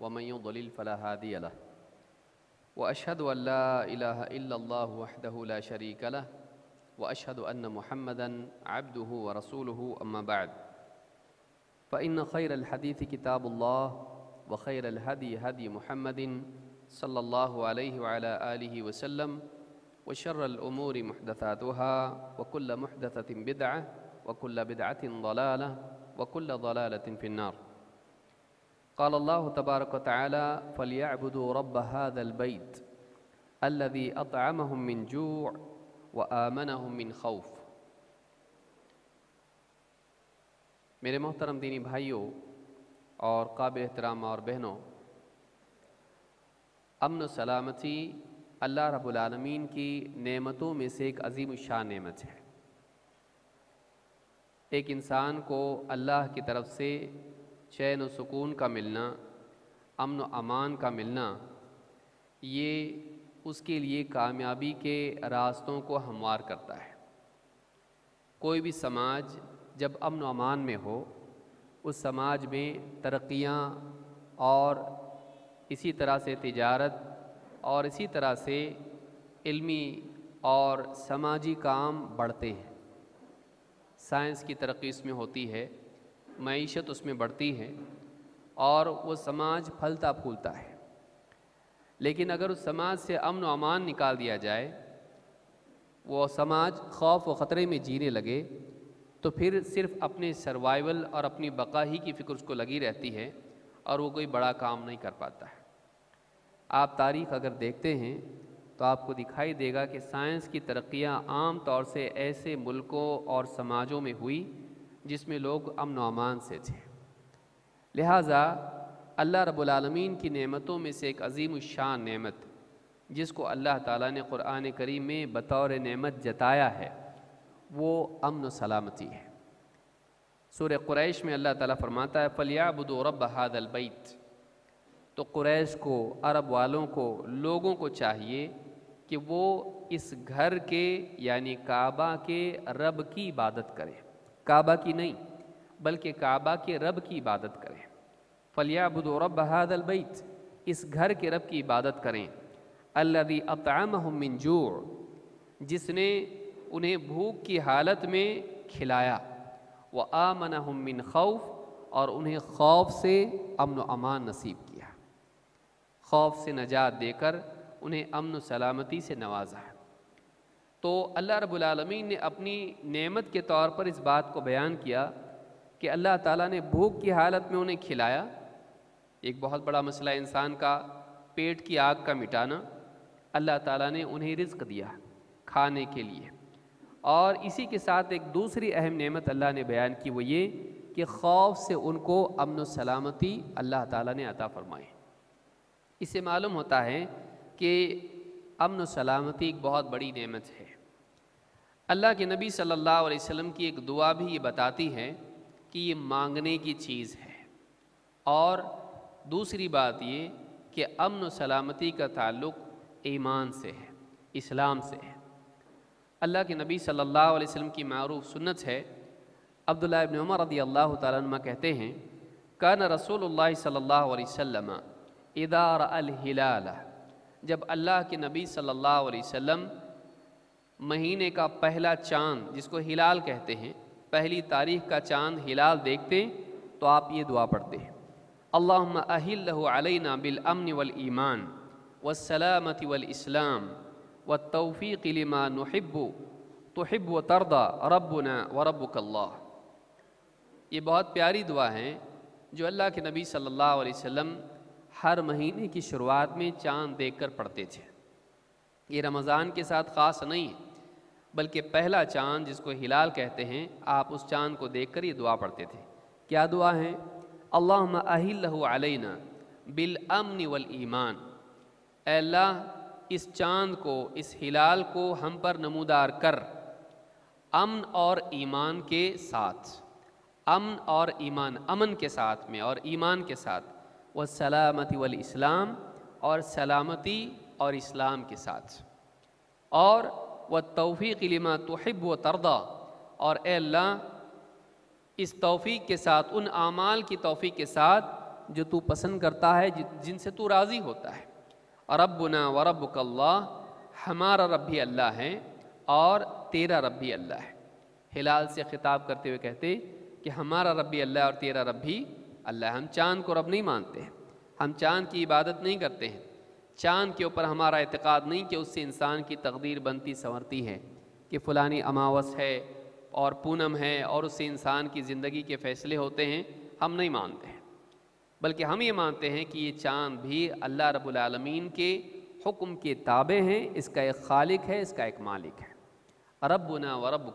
ومن يضلل فلا هادي له وأشهد أن لا إله إلا الله وحده لا شريك له وأشهد أن محمدا عبده ورسوله أما بعد فإن خير الحديث كتاب الله وخير الهدي هدي محمد صلى الله عليه وعلى آله وسلم وشر الأمور محدثاتها وكل محدثة بدعة وكل بدعة ضلالة وكل ضلالة في النار قال الله تبارك وتعالى فليعبدوا رب هذا البيت الذي أطعمهم من جوع وآمنهم من خوف मेरे मोहतरम दीनी भाइयों और काबिल एहतराम और बहनों अमन सलामती अल्लाह रबालमीन की नेमतों में से एक अजीम शाह नेमत है एक इंसान को अल्लाह की तरफ से चैन व सुकून का मिलना अमन अमान का मिलना ये उसके लिए कामयाबी के रास्तों को हमवार करता है कोई भी समाज जब अमन अमान में हो उस समाज में तरक्याँ और इसी तरह से तजारत और इसी तरह से इल्मी और समाजी काम बढ़ते हैं साइंस की तरक्की इसमें होती है मीशत उसमें बढ़ती है और वो समाज फलता फूलता है लेकिन अगर उस समाज से अमन अमान निकाल दिया जाए वो समाज खौफ व ख़तरे में जीने लगे तो फिर सिर्फ अपने सर्वाइवल और अपनी बका ही की फ़िक्र उसको लगी रहती है और वो कोई बड़ा काम नहीं कर पाता है आप तारीख़ अगर देखते हैं तो आपको दिखाई देगा कि साइंस की तरक्याँ आम तौर से ऐसे मुल्कों और समाजों में हुई जिसमें लोग अमन अमान से थे लिहाजा अल्लाह रबालमीन की नेमतों में से एक अजीम शान नेमत जिसको अल्लाह ताला ने क़ुरान करीम में बतौर नेमत जताया है वो अमन सलामती है सूर क्रैश में अल्लाह ताला फरमाता है बुदो रब हादलबैत तो क्रैश को अरब वालों को लोगों को चाहिए कि वो इस घर के यानी काबा के रब की इबादत करें काबा की नहीं बल्कि काबा के रब की इबादत करें फलियाबुद रब बहादलबैत इस घर के रब की इबादत करें अल्लादी अतामहमिन मंजूर जिसने उन्हें भूख की हालत में खिलाया व आमन आमनहमिन खौफ और उन्हें खौफ से अमन अमान नसीब किया खौफ से नजात देकर उन्हें अमन सलामती से नवाजा तो अल्लाह रबालमीन ने अपनी नेमत के तौर पर इस बात को बयान किया कि अल्लाह ताला ने भूख की हालत में उन्हें खिलाया एक बहुत बड़ा मसला इंसान का पेट की आग का मिटाना अल्लाह ताला ने उन्हें रिज्क दिया खाने के लिए और इसी के साथ एक दूसरी अहम नेमत अल्लाह ने बयान की वो ये कि खौफ से उनको अमन सलामती अल्लाह ताला ने अता फरमाई इसे मालूम होता है कि अमन सलामती एक बहुत बड़ी नेमत है अल्लाह के नबी सल्लल्लाहु अलैहि वसल्लम की एक दुआ भी ये बताती है कि ये मांगने की चीज़ है और दूसरी बात ये कि अमन सलामती का ताल्लुक ईमान से है इस्लाम से है अल्लाह के नबी सल्लल्लाहु अलैहि वसल्लम की मरूफ सुन्नत है अब्दुल्ला इबन उमर रदी अल्लाह तमा कहते हैं कान रसूल सल्ला वसम इदार अल जब अल्लाह के नबी सल्लल्लाहु अलैहि वसल्लम महीने का पहला चांद जिसको हिलाल कहते हैं पहली तारीख का चांद हिलाल देखते तो आप ये दुआ पढ़ते हैं अल्लाह अहिल्लना बिलअमन वलईमान वल वलस्लाम व तोफ़ी किलिमा नहब्बो तोहब व तरदा रबना व रबकल्ला ये बहुत प्यारी दुआ है जो अल्लाह के नबी सल्लल्लाहु अलैहि वसल्लम हर महीने की शुरुआत में चांद देखकर पढ़ते थे ये रमज़ान के साथ ख़ास नहीं है बल्कि पहला चांद जिसको हिलाल कहते हैं आप उस चांद को देख कर ये दुआ पढ़ते थे क्या दुआ है अल्लाह अहिल्लना बिल अमन वल ईमान अल्लाह इस चांद को इस हिलाल को हम पर नमूदार कर अमन और ईमान के साथ अमन और ईमान अमन के साथ में और ईमान के साथ व सलामती वल इस्लाम और सलामती और इस्लाम के साथ और व तोफ़ी लिमा तहब व तरदा और अल्लाह इस तोफ़ी के साथ उन आमाल की तोफ़ी के साथ जो तू पसंद करता है जिनसे तू राज़ी होता है और रबना व रबकल्ला हमारा रब भी अल्लाह है और तेरा रब भी अल्लाह है हिलाल से ख़िताब करते हुए कहते कि हमारा रब भी अल्लाह और तेरा रब भी अल्लाह हम चाँद को रब नहीं मानते हैं हम चाँद की इबादत नहीं करते हैं चांद के ऊपर हमारा एतक़ाद नहीं कि उससे इंसान की तकदीर बनती संवरती है कि फ़लानी अमावस है और पूनम है और उससे इंसान की ज़िंदगी के फ़ैसले होते हैं हम नहीं मानते हैं बल्कि हम ये मानते हैं कि ये चांद भी अल्लाह रबालमीन के हुक्म के ताबे हैं इसका एक खालिक है इसका एक मालिक है रबना व रब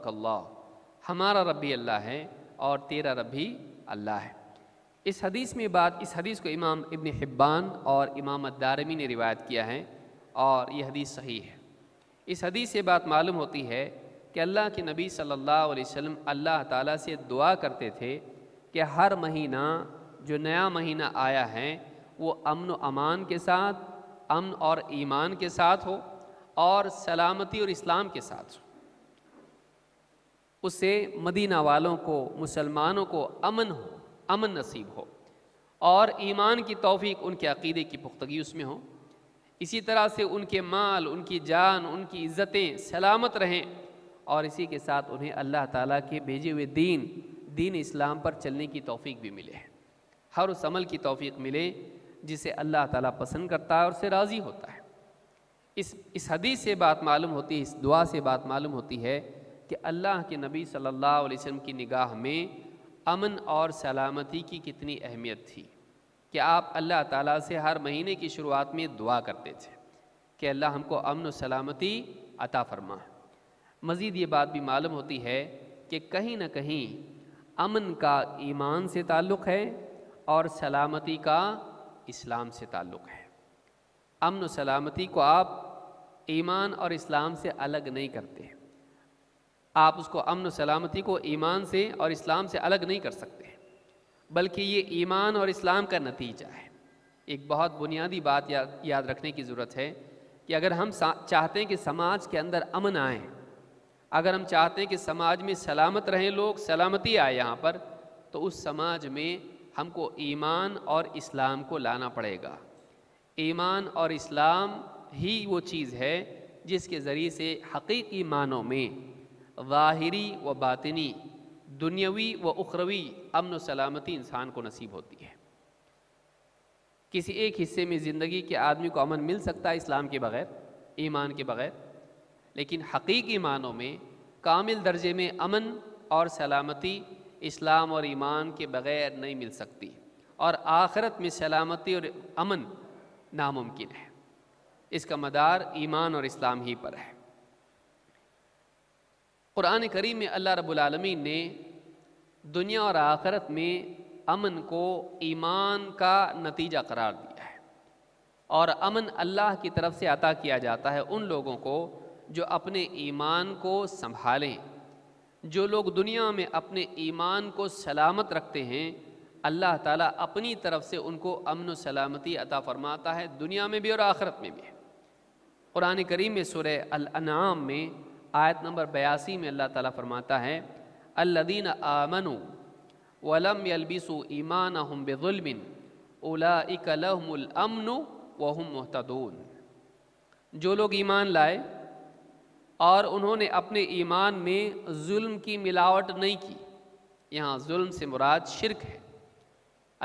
हमारा रब भी अल्लाह है और तेरा रब भी अल्लाह है इस हदीस में बात इस हदीस को इमाम इबन हिब्बान और इमाम दारमी ने रिवायत किया है और यह हदीस सही है इस हदीस से बात मालूम होती है कि अल्लाह के नबी सल्लल्लाहु अलैहि वसल्लम अल्लाह ताला से दुआ करते थे कि हर महीना जो नया महीना आया है वो अमन अमान के साथ अमन और ईमान के साथ हो और सलामती और इस्लाम के साथ हो उससे मदीना वालों को मुसलमानों को अमन हो अमन नसीब हो और ईमान की तोफ़ी उनके अकीदे की पुख्तगी उसमें हो इसी तरह से उनके माल उनकी जान उनकी इज़्ज़तें सलामत रहें और इसी के साथ उन्हें अल्लाह ताला के भेजे हुए दीन दीन इस्लाम पर चलने की तोफ़ी भी मिले हर उस अमल की तोफ़ी मिले जिसे अल्लाह ताला पसंद करता है और से राज़ी होता है इस इस हदीस से बात मालूम होती है इस दुआ से बात मालूम होती है कि अल्लाह के नबी सल्लल्लाहु अलैहि वसल्लम की निगाह में अमन और सलामती की कितनी अहमियत थी कि आप अल्लाह ताला से हर महीने की शुरुआत में दुआ करते थे कि अल्लाह हमको अमन और सलामती अता फरमा मज़ीद ये बात भी मालूम होती है कि कहीं ना कहीं अमन का ईमान से ताल्लुक़ है और सलामती का इस्लाम से ताल्लुक़ है अमन सलामती को आप ईमान और इस्लाम से अलग नहीं करते आप उसको अमन सलामती को ईमान से और इस्लाम से अलग नहीं कर सकते बल्कि ये ईमान और इस्लाम का नतीजा है एक बहुत बुनियादी बात या, याद रखने की ज़रूरत है कि अगर हम चाहते हैं कि समाज के अंदर अमन आए अगर हम चाहते हैं कि समाज में सलामत रहें लोग सलामती आए यहाँ पर तो उस समाज में हमको ईमान और इस्लाम को लाना पड़ेगा ईमान और इस्लाम ही वो चीज़ है जिसके ज़रिए से हकीकी मानों में ज़ाहरी व बातनी दुनियावी व उखरवी अमन सलामती इंसान को नसीब होती है किसी एक हिस्से में ज़िंदगी के आदमी को अमन मिल सकता है इस्लाम के बगैर ईमान के बगैर लेकिन हकीकी मानों में कामिल दर्जे में अमन और सलामती इस्लाम और ईमान के बगैर नहीं मिल सकती और आखिरत में सलामती और अमन नामुमकिन है इसका मदार ईमान और इस्लाम ही पर है क़ुरान करीम में अल्लाह रबालमीन ने दुनिया और आखरत में अमन को ईमान का नतीजा करार दिया है और अमन अल्लाह की तरफ से अता किया जाता है उन लोगों को जो अपने ईमान को संभालें जो लोग दुनिया में अपने ईमान को सलामत रखते हैं अल्लाह ताला अपनी तरफ से उनको अमन सलामती अता फ़रमाता है दुनिया में भी और आखरत में भी कुरान करीम में सुर अनाम में आयत नंबर बयासी में अल्लाह ताला फरमाता है अल्लादीन आमनु वलम यलबिसु ईमान हम बेजुलमिन उला वहम महतदून जो लोग ईमान लाए और उन्होंने अपने ईमान में जुल्म की मिलावट नहीं की यहाँ जुल्म से मुराद शिरक है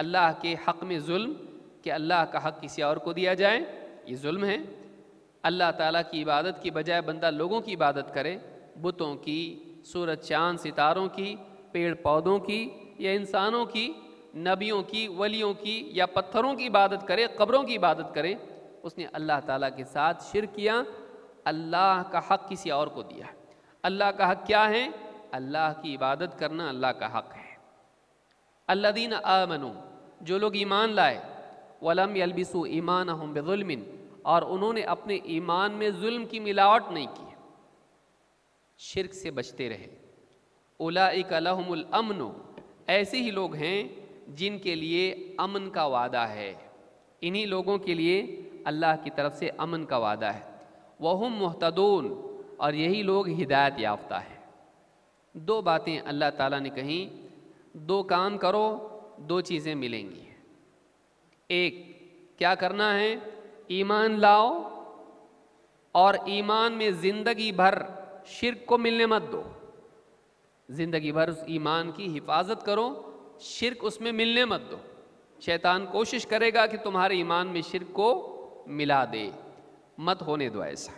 अल्लाह के हक़ में जुल्म कि अल्लाह का हक़ किसी और को दिया जाए ये जुल्म है अल्लाह ताला की इबादत की बजाय बंदा लोगों की इबादत करे बुतों की सूरज चाँद सितारों की पेड़ पौधों की या इंसानों की नबियों की वलियों की या पत्थरों की इबादत करे कब्रों की इबादत करे उसने अल्लाह ताला के साथ शिर किया अल्लाह का हक किसी और को दिया अल्लाह का हक क्या है अल्लाह की इबादत करना अल्लाह का हक है अल्लादीन आमनु जो लोग ईमान लाए वलम यलबिसु ईमान हम बेजुलमिन और उन्होंने अपने ईमान में जुल्म की मिलावट नहीं की शिरक से बचते रहे उलाकमन ऐसे ही लोग हैं जिनके लिए अमन का वादा है इन्हीं लोगों के लिए अल्लाह की तरफ से अमन का वादा है वहम महतदून और यही लोग हिदायत याफ्ता है दो बातें अल्लाह ताला ने कहीं दो काम करो दो चीज़ें मिलेंगी एक क्या करना है ईमान लाओ और ईमान में ज़िंदगी भर शिरक को मिलने मत दो ज़िंदगी भर उस ईमान की हिफाजत करो शिरक उसमें मिलने मत दो शैतान कोशिश करेगा कि तुम्हारे ईमान में शिरक को मिला दे मत होने दो ऐसा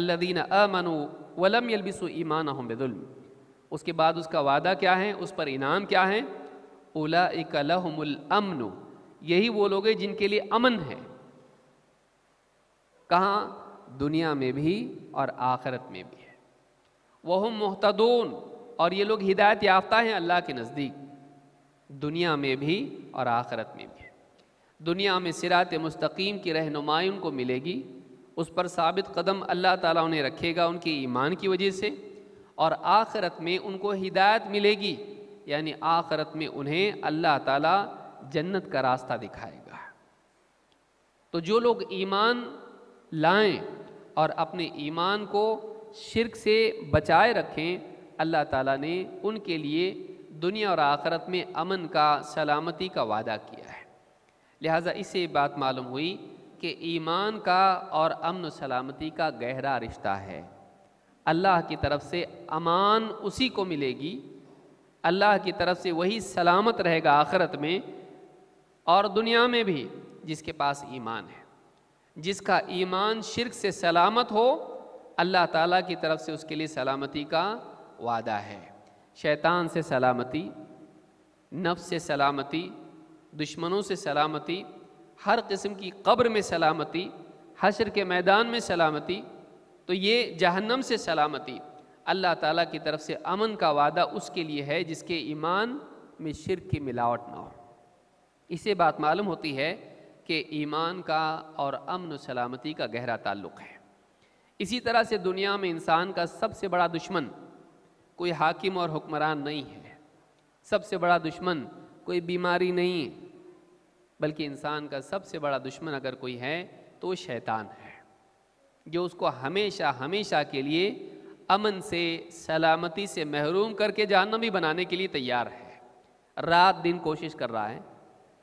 अल्लादीन अमनु वलम यलबिसु ईमान बेदुल्म उसके बाद उसका वादा क्या है उस पर इनाम क्या है उला इकलहमुल अमनु यही वो लोग हैं जिनके लिए अमन है कहाँ दुनिया में भी और आखरत में भी है वह मोहतदून और ये लोग हिदायत याफ्ता हैं अल्लाह के नज़दीक दुनिया में भी और आखरत में भी है दुनिया में सिरात मुस्तकीम की रहनुमाई उनको मिलेगी उस पर साबित कदम अल्लाह ताला उन्हें रखेगा उनके ईमान की वजह से और आखरत में उनको हिदायत मिलेगी यानी आखरत में उन्हें अल्लाह ताला जन्नत का रास्ता दिखाएगा तो जो लोग ईमान लाएं और अपने ईमान को शिरक से बचाए रखें अल्लाह ताला ने उनके लिए दुनिया और आखरत में अमन का सलामती का वादा किया है लिहाजा इससे बात मालूम हुई कि ईमान का और अमन सलामती का गहरा रिश्ता है अल्लाह की तरफ से अमान उसी को मिलेगी अल्लाह की तरफ से वही सलामत रहेगा आखरत में और दुनिया में भी जिसके पास ईमान है जिसका ईमान शिरक से सलामत हो अल्लाह ताला की तरफ से उसके लिए सलामती का वादा है शैतान से सलामती नफ़ से सलामती दुश्मनों से सलामती हर किस्म की कब्र में सलामती हशर के मैदान में सलामती तो ये जहन्नम से सलामती अल्लाह ताला की तरफ से अमन का वादा उसके लिए है जिसके ईमान में शिरक की मिलावट ना हो इसे बात मालूम होती है के ईमान का और अमन सलामती का गहरा ताल्लुक़ है इसी तरह से दुनिया में इंसान का सबसे बड़ा दुश्मन कोई हाकिम और हुक्मरान नहीं है सबसे बड़ा दुश्मन कोई बीमारी नहीं है बल्कि इंसान का सबसे बड़ा दुश्मन अगर कोई है तो शैतान है जो उसको हमेशा हमेशा के लिए अमन से सलामती से महरूम करके जानना भी बनाने के लिए तैयार है रात दिन कोशिश कर रहा है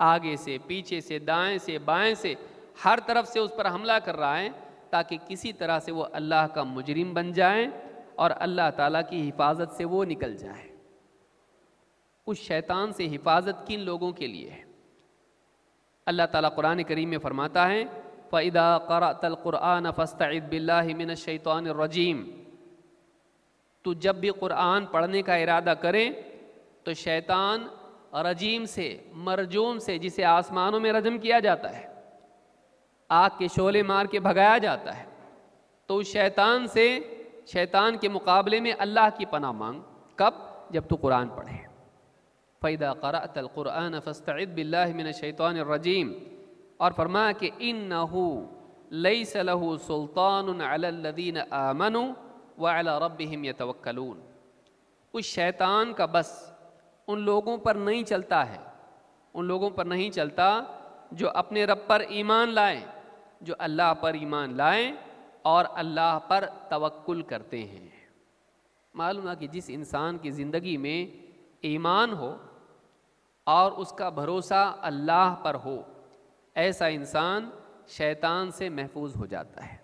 आगे से पीछे से दाएं से बाएं से हर तरफ से उस पर हमला कर रहा है ताकि किसी तरह से वो अल्लाह का मुजरिम बन जाए और अल्लाह ताला की हिफाजत से वो निकल जाए उस शैतान से हिफाजत किन लोगों के लिए है अल्लाह ताला कुरान करीम में फरमाता है फ़ैदा करातलक़ुरान फ़स्तिद बिल्लाशैतरजीम तो जब भी कुरान पढ़ने का इरादा करें तो शैतान रजीम से मरजूम से जिसे आसमानों में रजम किया जाता है आग के शोले मार के भगाया जाता है तो शैतान से शैतान के मुकाबले में अल्लाह की पना मांग कब जब तू कुरान पढ़े फ़ैदा शैतान रजीम और फरमा के इन नहू लई सलहू सुल्तानदीन आमनु वाला रब यतवक्लून उस शैतान का बस उन लोगों पर नहीं चलता है उन लोगों पर नहीं चलता जो अपने रब पर ईमान लाए जो अल्लाह पर ईमान लाए और अल्लाह पर तवक्ल करते हैं मालूम है कि जिस इंसान की ज़िंदगी में ईमान हो और उसका भरोसा अल्लाह पर हो ऐसा इंसान शैतान से महफूज हो जाता है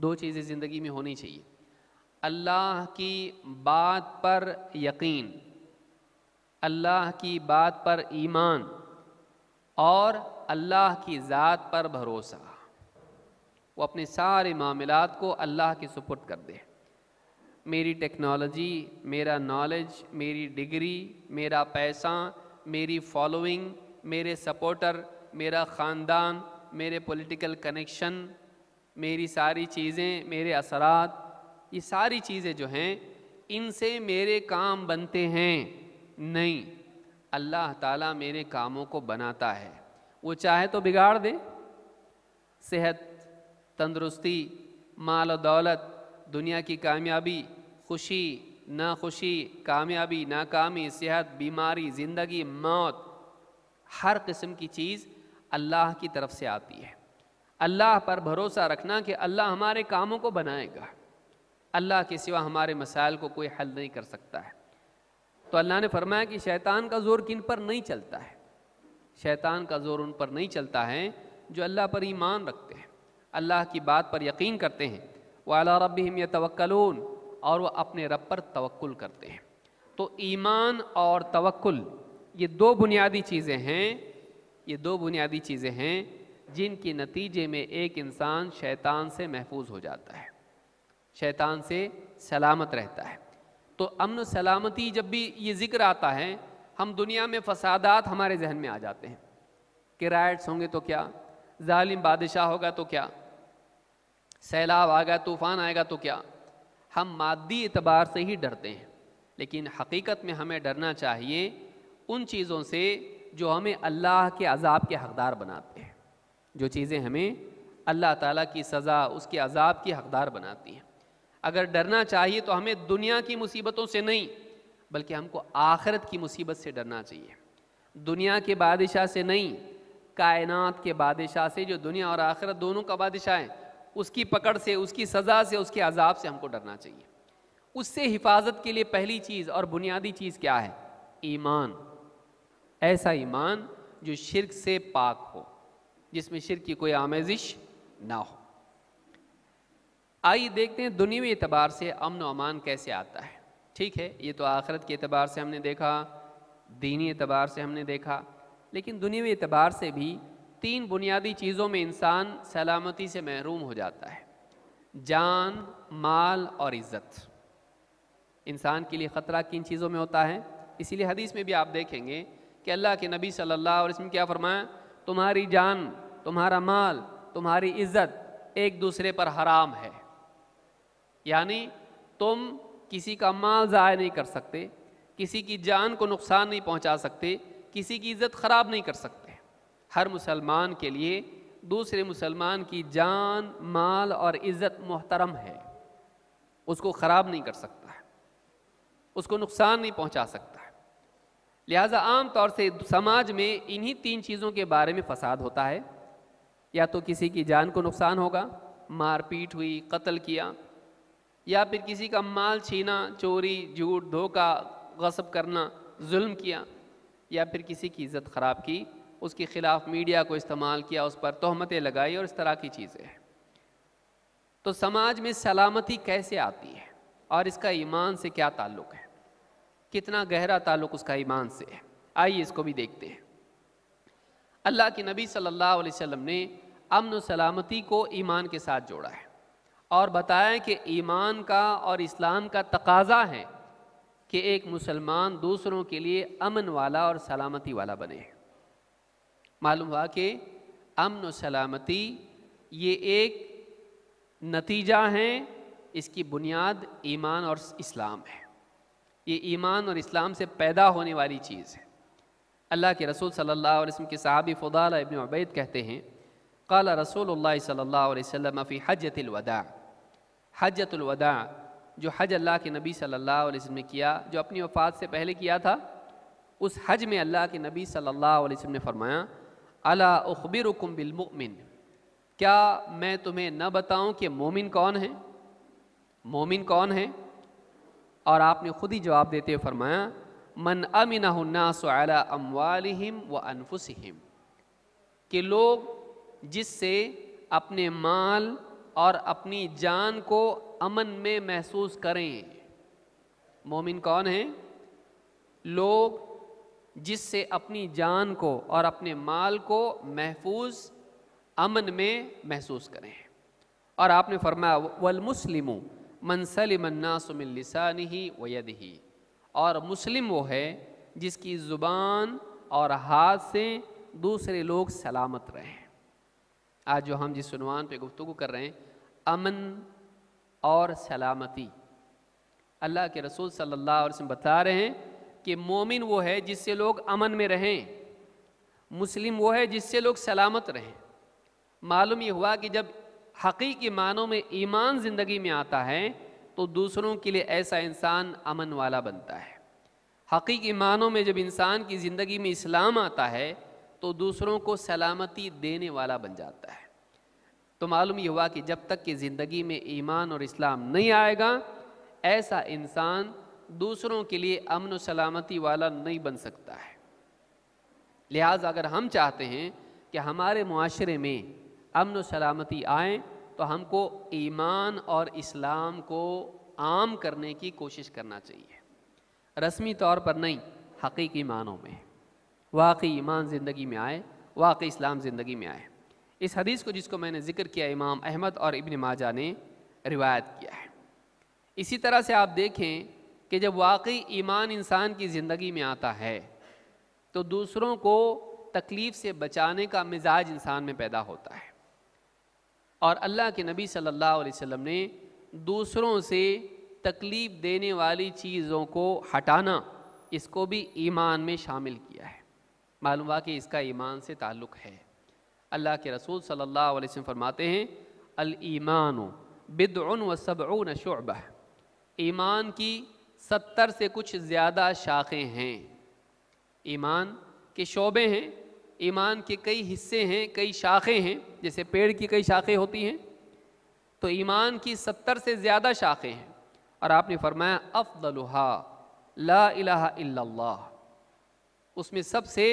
दो चीज़ें ज़िंदगी में होनी चाहिए अल्लाह की बात पर यकीन अल्लाह की बात पर ईमान और अल्लाह की ज़ात पर भरोसा वो अपने सारे मामलों को अल्लाह के सुपुर्द कर दे मेरी टेक्नोलॉजी मेरा नॉलेज मेरी डिग्री मेरा पैसा मेरी फॉलोइंग मेरे सपोर्टर मेरा ख़ानदान मेरे पॉलिटिकल कनेक्शन मेरी सारी चीज़ें मेरे असरात ये सारी चीज़ें जो हैं इनसे मेरे काम बनते हैं नहीं अल्लाह ताला मेरे कामों को बनाता है वो चाहे तो बिगाड़ दे सेहत तंदुरुस्ती माल और दौलत दुनिया की कामयाबी खुशी नाखुशी कामयाबी नाकामी सेहत बीमारी ज़िंदगी मौत हर किस्म की चीज़ अल्लाह की तरफ से आती है अल्लाह पर भरोसा रखना कि अल्लाह हमारे कामों को बनाएगा अल्लाह के सिवा हमारे मसाइल को कोई हल नहीं कर सकता है तो अल्लाह ने फरमाया कि शैतान का जोर किन पर नहीं चलता है शैतान का जोर उन पर नहीं चलता है जो अल्लाह पर ईमान रखते हैं अल्लाह की बात पर यकीन करते हैं अला रब हम तवक्लून और वह अपने रब पर तवक्ल करते हैं तो ईमान और तवक्ल ये दो बुनियादी चीज़ें हैं ये दो बुनियादी चीज़ें हैं जिनके नतीजे में एक इंसान शैतान से महफूज हो जाता है शैतान से सलामत रहता है तो अमन सलामती जब भी ये जिक्र आता है हम दुनिया में फसादात हमारे जहन में आ जाते हैं कि राइट्स होंगे तो क्या ालिम बादशाह होगा तो क्या सैलाब आएगा तूफ़ान आएगा तो क्या हम मादी एतबार से ही डरते हैं लेकिन हकीकत में हमें डरना चाहिए उन चीज़ों से जो हमें अल्लाह के अजाब के हकदार बनाते हैं जो चीज़ें हमें अल्लाह ताला की सज़ा उसके अजाब की हकदार बनाती हैं अगर डरना चाहिए तो हमें दुनिया की मुसीबतों से नहीं बल्कि हमको आखरत की मुसीबत से डरना चाहिए दुनिया के बादशाह से नहीं कायनात के बादशाह से जो दुनिया और आखरत दोनों का बादशाह है उसकी पकड़ से उसकी सज़ा से उसके अजाब से हमको डरना चाहिए उससे हिफाजत के लिए पहली चीज़ और बुनियादी चीज़ क्या है ईमान ऐसा ईमान जो शिरक से पाक हो जिसमें शिरक की कोई आमेजिश ना हो आइए देखते हैं दुनियावी एतबार से अमन अमान कैसे आता है ठीक है ये तो आखरत के एतबार से हमने देखा दीनी एतबार से हमने देखा लेकिन दुनियावी एतबार से भी तीन बुनियादी चीज़ों में इंसान सलामती से महरूम हो जाता है जान माल और इज़्ज़त इंसान के लिए ख़तरा किन चीज़ों में होता है इसीलिए हदीस में भी आप देखेंगे कि अल्लाह के नबी सल्लल्लाहु अलैहि वसल्लम क्या फरमाया तुम्हारी जान तुम्हारा माल तुम्हारी इज़्ज़त एक दूसरे पर हराम है यानी तुम किसी का माल ज़ाय नहीं कर सकते किसी की जान को नुकसान नहीं पहुंचा सकते किसी की इज़्ज़त ख़राब नहीं कर सकते हर मुसलमान के लिए दूसरे मुसलमान की जान माल और इज़्ज़त मोहतरम है उसको ख़राब नहीं कर सकता है उसको नुकसान नहीं पहुंचा सकता है लिहाजा आम तौर से समाज में इन्हीं तीन चीज़ों के बारे में फ़साद होता है या तो किसी की जान को नुकसान होगा मारपीट हुई कत्ल किया या फिर किसी का माल छीना चोरी झूठ धोखा गसब करना जुल्म किया या फिर किसी की इज़्ज़त ख़राब की उसके ख़िलाफ़ मीडिया को इस्तेमाल किया उस पर तहमतें लगाई और इस तरह की चीज़ें हैं तो समाज में सलामती कैसे आती है और इसका ईमान से क्या ताल्लुक़ है कितना गहरा ताल्लुक़ उसका ईमान से है आइए इसको भी देखते हैं अल्लाह के नबी सल्लल्लाहु अलैहि वसल्लम ने अमन सलामती को ईमान के साथ जोड़ा है और बताया कि ईमान का और इस्लाम का तकाजा है कि एक मुसलमान दूसरों के लिए अमन वाला और सलामती वाला बने मालूम हुआ कि अमन और सलामती ये एक नतीजा है इसकी बुनियाद ईमान और इस्लाम है ये ईमान और इस्लाम से पैदा होने वाली चीज़ है अल्लाह के रसूल सल्लल्लाहु अलैहि वसल्लम के सहाबी फुदाल इब्न उबैद कहते हैं कल रसूल सल्ला वसम फ़ी हजतलवदा हजतलवदा जो हज अल्लाह के नबी सल्लल्लाहु अलैहि वसल्लम ने किया जो अपनी वफ़ात से पहले किया था उस हज में अल्लाह के नबी सल्लल्लाहु अलैहि वसल्लम ने फरमाया अला उखबिर बिलमिन क्या मैं तुम्हें न बताऊं कि मोमिन कौन है मोमिन कौन है और आपने खुद ही जवाब देते हुए फरमाया मन अमिन नासला अमवालम व अनफुसम कि लोग जिससे अपने माल और अपनी जान को अमन में महसूस करें मोमिन कौन है लोग जिससे अपनी जान को और अपने माल को महफूज अमन में महसूस करें और आपने फरमाया वल मुस्लिम मनसलिमन्नासमिलसानी ही वयद ही और मुस्लिम वो है जिसकी ज़ुबान और हाथ से दूसरे लोग सलामत रहें आज जो हम जिस उनवान पे गुफ्तु कर रहे हैं अमन और सलामती अल्लाह के रसूल सल्लल्लाहु अलैहि वसल्लम बता रहे हैं कि मोमिन वो है जिससे लोग अमन में रहें मुस्लिम वो है जिससे लोग सलामत रहें मालूम ये हुआ कि जब हकीकी मानों में ईमान ज़िंदगी में आता है तो दूसरों के लिए ऐसा इंसान अमन वाला बनता है हकीकी मानों में जब इंसान की ज़िंदगी में इस्लाम आता है तो दूसरों को सलामती देने वाला बन जाता है तो मालूम यह हुआ कि जब तक कि ज़िंदगी में ईमान और इस्लाम नहीं आएगा ऐसा इंसान दूसरों के लिए अमन और सलामती वाला नहीं बन सकता है लिहाजा अगर हम चाहते हैं कि हमारे माशरे में अमन और सलामती आए तो हमको ईमान और इस्लाम को आम करने की कोशिश करना चाहिए रस्मी तौर पर नहीं हकीकी मानों में वाकई ईमान ज़िंदगी में आए वाकई इस्लाम ज़िंदगी में आए इस हदीस को जिसको मैंने ज़िक्र किया इमाम अहमद और इब्न माजा ने रिवायत किया है इसी तरह से आप देखें कि जब वाकई ईमान इंसान की ज़िंदगी में आता है तो दूसरों को तकलीफ़ से बचाने का मिजाज इंसान में पैदा होता है और अल्लाह के नबी सल्लल्लाहु अलैहि वसल्लम ने दूसरों से तकलीफ़ देने वाली चीज़ों को हटाना इसको भी ईमान में शामिल किया है मालूम हुआ कि इसका ईमान से ताल्लुक़ है अल्लाह के रसूल सल्लल्लाहु अलैहि वसल्लम फरमाते हैं अल ईमान बिदउन व सबऊन शुबह ईमान की सत्तर से कुछ ज़्यादा शाखें हैं ईमान के शोबे हैं ईमान के कई हिस्से हैं कई शाखें हैं जैसे पेड़ की कई शाखें होती हैं तो ईमान की सत्तर से ज़्यादा शाखें हैं और आपने फरमाया अफदलहा ला इलाहा इल्लल्लाह उसमें सबसे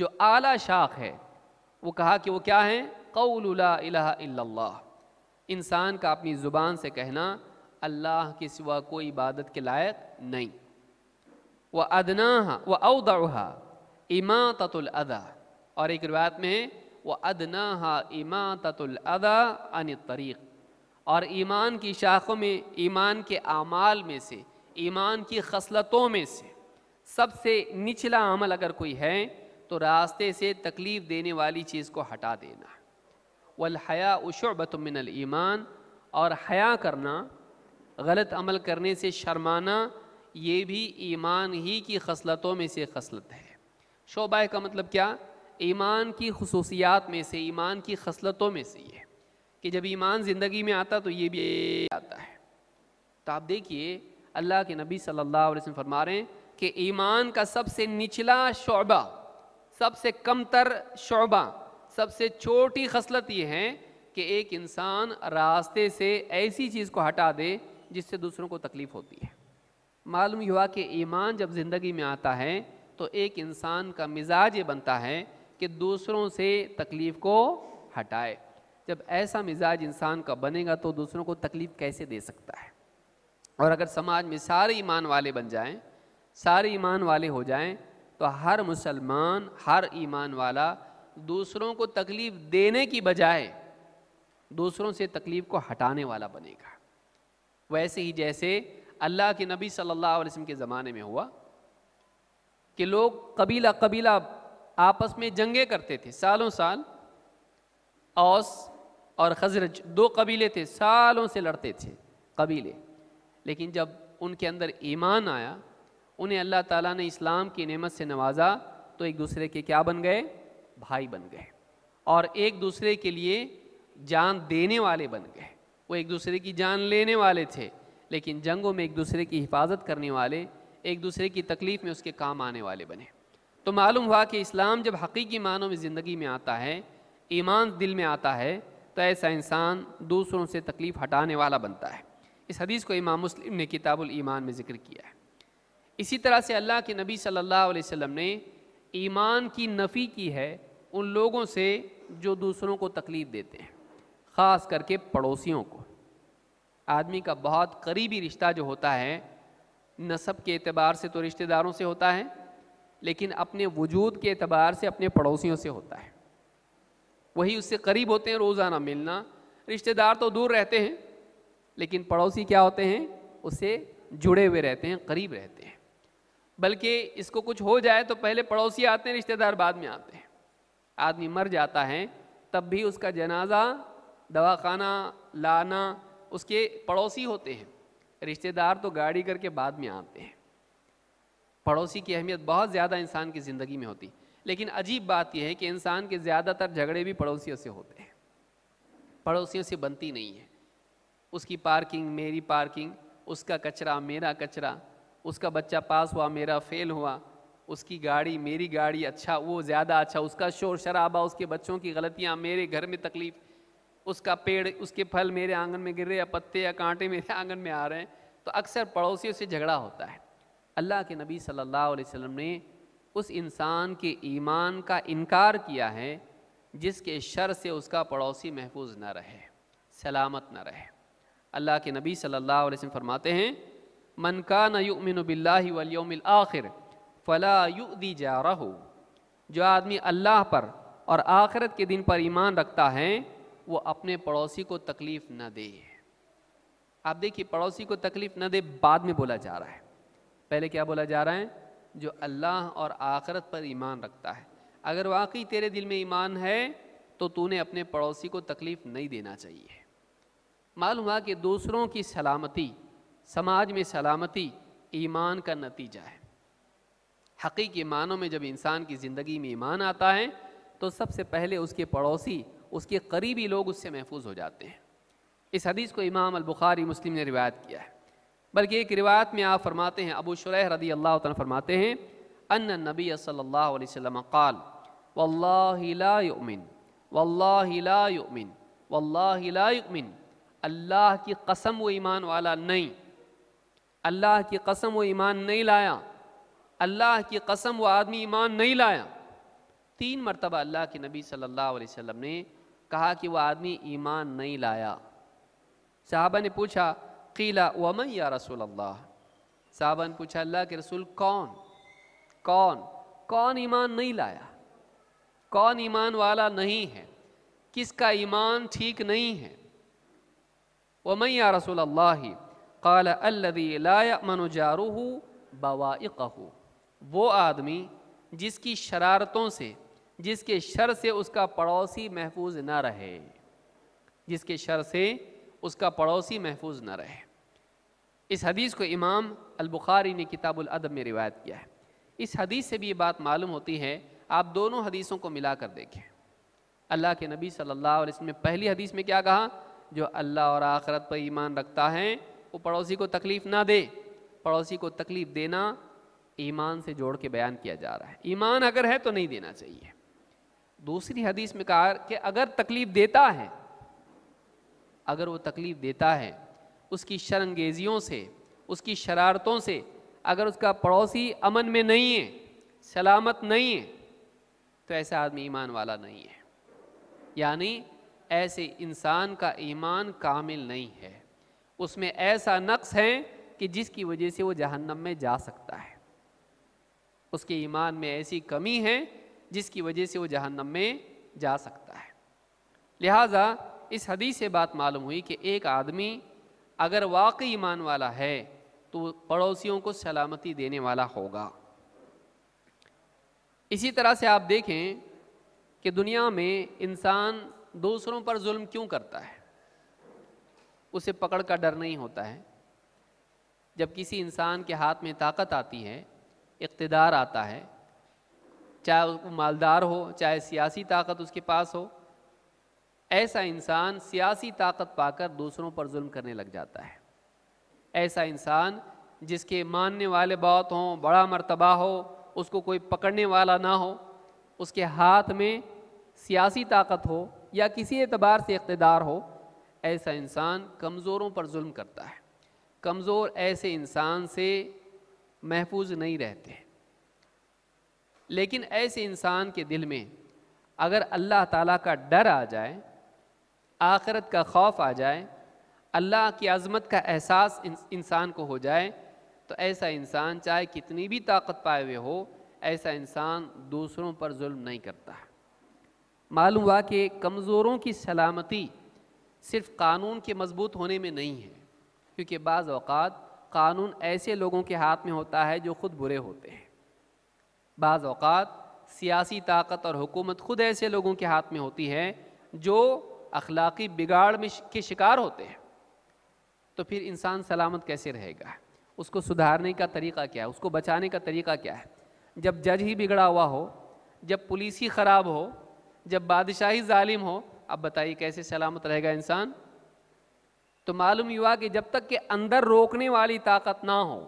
जो आला शाख है वो कहा कि वो क्या है कौल्ला इंसान का अपनी ज़ुबान से कहना अल्लाह के सिवा कोई इबादत के लायक नहीं व अदना व अदा इमा ततुलदा और एक रिवायत में है व अदना इमा ततुलदा अन तरीक़ और ईमान की शाखों में ईमान के आमाल में से ईमान की खसलतों में से सबसे निचला अमल अगर कोई है तो रास्ते से तकलीफ़ देने वाली चीज़ को हटा देना वलहया उशबतमिनल ईमान और हया करना गलत अमल करने से शर्माना ये भी ईमान ही की खसलतों में से खसलत है शोबा का मतलब क्या ईमान की खसूसियात में से ईमान की खसलतों में से ये कि जब ईमान ज़िंदगी में आता तो ये भी आता है तो आप देखिए अल्लाह के नबी सल्लल्लाहु अलैहि वसल्लम फरमा रहे हैं कि ईमान का सबसे निचला शोबा सबसे कमतर शोबा सबसे छोटी खसलत ये है कि एक इंसान रास्ते से ऐसी चीज़ को हटा दे जिससे दूसरों को तकलीफ़ होती है मालूम हुआ कि ईमान जब ज़िंदगी में आता है तो एक इंसान का मिजाज ये बनता है कि दूसरों से तकलीफ़ को हटाए जब ऐसा मिजाज इंसान का बनेगा तो दूसरों को तकलीफ़ कैसे दे सकता है और अगर समाज में सारे ईमान वाले बन जाएं सारे ईमान वाले हो जाएं तो हर मुसलमान हर ईमान वाला दूसरों को तकलीफ़ देने की बजाय दूसरों से तकलीफ़ को हटाने वाला बनेगा वैसे ही जैसे अल्लाह के नबी सल्लल्लाहु अलैहि वसल्लम के ज़माने में हुआ कि लोग कबीला कबीला आपस में जंगे करते थे सालों साल औस और खजरज दो कबीले थे सालों से लड़ते थे कबीले लेकिन जब उनके अंदर ईमान आया उन्हें अल्लाह ताला ने इस्लाम की नेमत से नवाजा तो एक दूसरे के क्या बन गए भाई बन गए और एक दूसरे के लिए जान देने वाले बन गए वो एक दूसरे की जान लेने वाले थे लेकिन जंगों में एक दूसरे की हिफाजत करने वाले एक दूसरे की तकलीफ़ में उसके काम आने वाले बने तो मालूम हुआ कि इस्लाम जब हकीकी मानों में ज़िंदगी में आता है ईमान दिल में आता है तो ऐसा इंसान दूसरों से तकलीफ़ हटाने वाला बनता है इस हदीस को इमाम मुस्लिम ने किताबुल ईमान में ज़िक्र किया है इसी तरह से अल्लाह के नबी सल्लल्लाहु अलैहि वसल्लम ने ईमान की नफ़ी की है उन लोगों से जो दूसरों को तकलीफ़ देते हैं ख़ास करके पड़ोसियों को आदमी का बहुत करीबी रिश्ता जो होता है नसब के अतबार से तो रिश्तेदारों से होता है लेकिन अपने वजूद के अतबार से अपने पड़ोसियों से होता है वही उससे करीब होते हैं रोज़ाना मिलना रिश्तेदार तो दूर रहते हैं लेकिन पड़ोसी क्या होते हैं उससे जुड़े हुए रहते हैं करीब रहते हैं बल्कि इसको कुछ हो जाए तो पहले पड़ोसी आते हैं रिश्तेदार बाद में आते हैं आदमी मर जाता है तब भी उसका जनाजा दवाखाना लाना उसके पड़ोसी होते हैं रिश्तेदार तो गाड़ी करके बाद में आते हैं पड़ोसी की अहमियत बहुत ज़्यादा इंसान की ज़िंदगी में होती लेकिन अजीब बात यह है कि इंसान के ज़्यादातर झगड़े भी पड़ोसियों से होते हैं पड़ोसियों से बनती नहीं है उसकी पार्किंग मेरी पार्किंग उसका कचरा मेरा कचरा उसका बच्चा पास हुआ मेरा फेल हुआ उसकी गाड़ी मेरी गाड़ी अच्छा वो ज़्यादा अच्छा उसका शोर शराबा उसके बच्चों की गलतियाँ मेरे घर में तकलीफ़ उसका पेड़ उसके फल मेरे आंगन में गिर रहे या पत्ते या कांटे मेरे आंगन में आ रहे हैं तो अक्सर पड़ोसियों से झगड़ा होता है अल्लाह के नबी सल्लल्लाहु अलैहि वसल्लम ने उस इंसान के ईमान का इनकार किया है जिसके शर से उसका पड़ोसी महफूज ना रहे सलामत ना रहे अल्लाह के नबी सल्लल्लाहु अलैहि वसल्लम फरमाते हैं मन का नमिन बिल्लाही वलियोमिल आखिर फ़ला दी जा रहो जो आदमी अल्लाह पर और आखिरत के दिन पर ईमान रखता है वो अपने पड़ोसी को तकलीफ़ न दे आप देखिए पड़ोसी को तकलीफ़ न दे बाद में बोला जा रहा है पहले क्या बोला जा रहा है जो अल्लाह और आखरत पर ईमान रखता है अगर वाकई तेरे दिल में ईमान है तो तूने अपने पड़ोसी को तकलीफ़ नहीं देना चाहिए मालूम हुआ कि दूसरों की सलामती समाज में सलामती ईमान का नतीजा है हकीकी मानों में जब इंसान की ज़िंदगी में ईमान आता है तो सबसे पहले उसके पड़ोसी उसके करीबी लोग उससे महफूज हो जाते हैं इस हदीस को इमाम अलबुखारी मुस्लिम ने रिवायत किया है बल्कि एक रिवायत में आप फरमाते हैं अबू शुरह रदी अल्लाह फरमाते हैं अन नबी सल्ला वसम काल वल्लामिन वल्लामिन वल्लामिन अल्लाह की कसम व ईमान वाला नहीं अल्लाह की कसम वो ईमान नहीं लाया अल्लाह की कसम वो आदमी ईमान नहीं लाया तीन मरतबा अल्लाह के नबी सल्लल्लाहु अलैहि वसल्लम ने कहा कि वह आदमी ईमान नहीं लाया साहबा ने पूछा किला वमन या रसूल अल्लाह साहबा ने पूछा अल्लाह के रसूल कौन कौन कौन ईमान नहीं लाया कौन ईमान वाला नहीं है किसका ईमान ठीक नहीं है वमैया रसूल अल्लाह काल अल्लदी लामन जारू बवाक़ वो आदमी जिसकी शरारतों से जिसके शर से उसका पड़ोसी महफूज ना रहे जिसके शर से उसका पड़ोसी महफूज ना रहे इस हदीस को इमाम अलबुखारी ने किताबुलदब में रिवायत किया है इस हदीस से भी ये बात मालूम होती है आप दोनों हदीसों को मिला कर देखें अल्लाह के नबी सल्लल्लाहु अलैहि वसल्लम ने पहली हदीस में क्या कहा जो अल्लाह और आखरत पर ईमान रखता है वो पड़ोसी को तकलीफ ना दे पड़ोसी को तकलीफ देना ईमान से जोड़ के बयान किया जा रहा है ईमान अगर है तो नहीं देना चाहिए दूसरी हदीस में कहा कि अगर तकलीफ देता है अगर वो तकलीफ देता है उसकी शरंगेजियों से उसकी शरारतों से अगर उसका पड़ोसी अमन में नहीं है सलामत नहीं है तो ऐसा आदमी ईमान वाला नहीं है यानी ऐसे इंसान का ईमान कामिल नहीं है उसमें ऐसा नक्स है कि जिसकी वजह से वो जहन्नम में जा सकता है उसके ईमान में ऐसी कमी है जिसकी वजह से वो जहन्नम में जा सकता है लिहाजा इस हदीस से बात मालूम हुई कि एक आदमी अगर वाकई ईमान वाला है तो पड़ोसियों को सलामती देने वाला होगा इसी तरह से आप देखें कि दुनिया में इंसान दूसरों पर जुल्म क्यों करता है उसे पकड़ का डर नहीं होता है जब किसी इंसान के हाथ में ताकत आती है इकतदार आता है चाहे वो मालदार हो चाहे सियासी ताकत उसके पास हो ऐसा इंसान सियासी ताकत पाकर दूसरों पर जुल्म करने लग जाता है ऐसा इंसान जिसके मानने वाले बहुत हों बड़ा मर्तबा हो उसको कोई पकड़ने वाला ना हो उसके हाथ में सियासी ताकत हो या किसी एतबार से इकतदार हो ऐसा इंसान कमज़ोरों पर जुल्म करता है कमज़ोर ऐसे इंसान से महफूज नहीं रहते लेकिन ऐसे इंसान के दिल में अगर अल्लाह ताला का डर आ जाए आखरत का खौफ आ जाए अल्लाह की आज़मत का एहसास इंसान को हो जाए तो ऐसा इंसान चाहे कितनी भी ताकत पाए हुए हो ऐसा इंसान दूसरों पर जुल्म नहीं करता मालूम हुआ कि कमज़ोरों की सलामती सिर्फ कानून के मजबूत होने में नहीं है क्योंकि बाज़ अवकात कानून ऐसे लोगों के हाथ में होता है जो ख़ुद बुरे होते हैं बाज़ अवकात सियासी ताकत और हुकूमत ख़ुद ऐसे लोगों के हाथ में होती है जो अखलाक़ी बिगाड़ में के शिकार होते हैं तो फिर इंसान सलामत कैसे रहेगा उसको सुधारने का तरीका क्या है उसको बचाने का तरीका क्या है जब जज ही बिगड़ा हुआ हो जब पुलिस ही ख़राब हो जब बादशाही ालिम हो अब बताइए कैसे सलामत रहेगा इंसान तो मालूम हुआ कि जब तक के अंदर रोकने वाली ताकत ना हो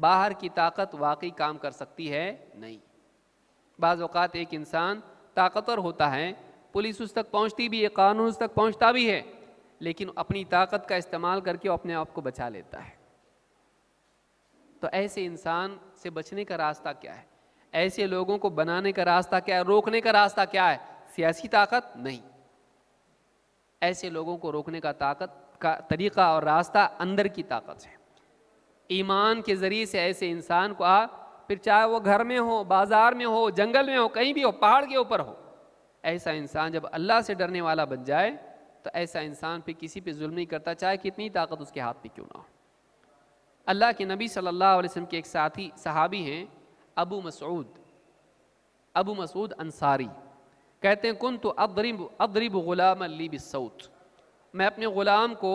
बाहर की ताकत वाकई काम कर सकती है नहीं बाज़ात एक इंसान ताकतवर होता है पुलिस उस तक पहुंचती भी है कानून उस तक पहुंचता भी है लेकिन अपनी ताकत का इस्तेमाल करके अपने आप को बचा लेता है तो ऐसे इंसान से बचने का रास्ता क्या है ऐसे लोगों को बनाने का रास्ता क्या है रोकने का रास्ता क्या है सियासी ताकत नहीं ऐसे लोगों को रोकने का ताकत का तरीका और रास्ता अंदर की ताकत है ईमान के ज़रिए से ऐसे इंसान को आ फिर चाहे वो घर में हो बाजार में हो जंगल में हो कहीं भी हो पहाड़ के ऊपर हो ऐसा इंसान जब अल्लाह से डरने वाला बन जाए तो ऐसा इंसान फिर किसी पे जुल्म नहीं करता चाहे कितनी ताकत उसके हाथ में क्यों ना हो अल्लाह के नबी सल्लल्लाहु अलैहि वसल्लम के एक साथी सहाबी हैं अबू मसूद अबू मसूद अंसारी कहते हैं कुन तो अदरिब अदरिब गुलाम अली बिसौत मैं अपने ग़ुलाम को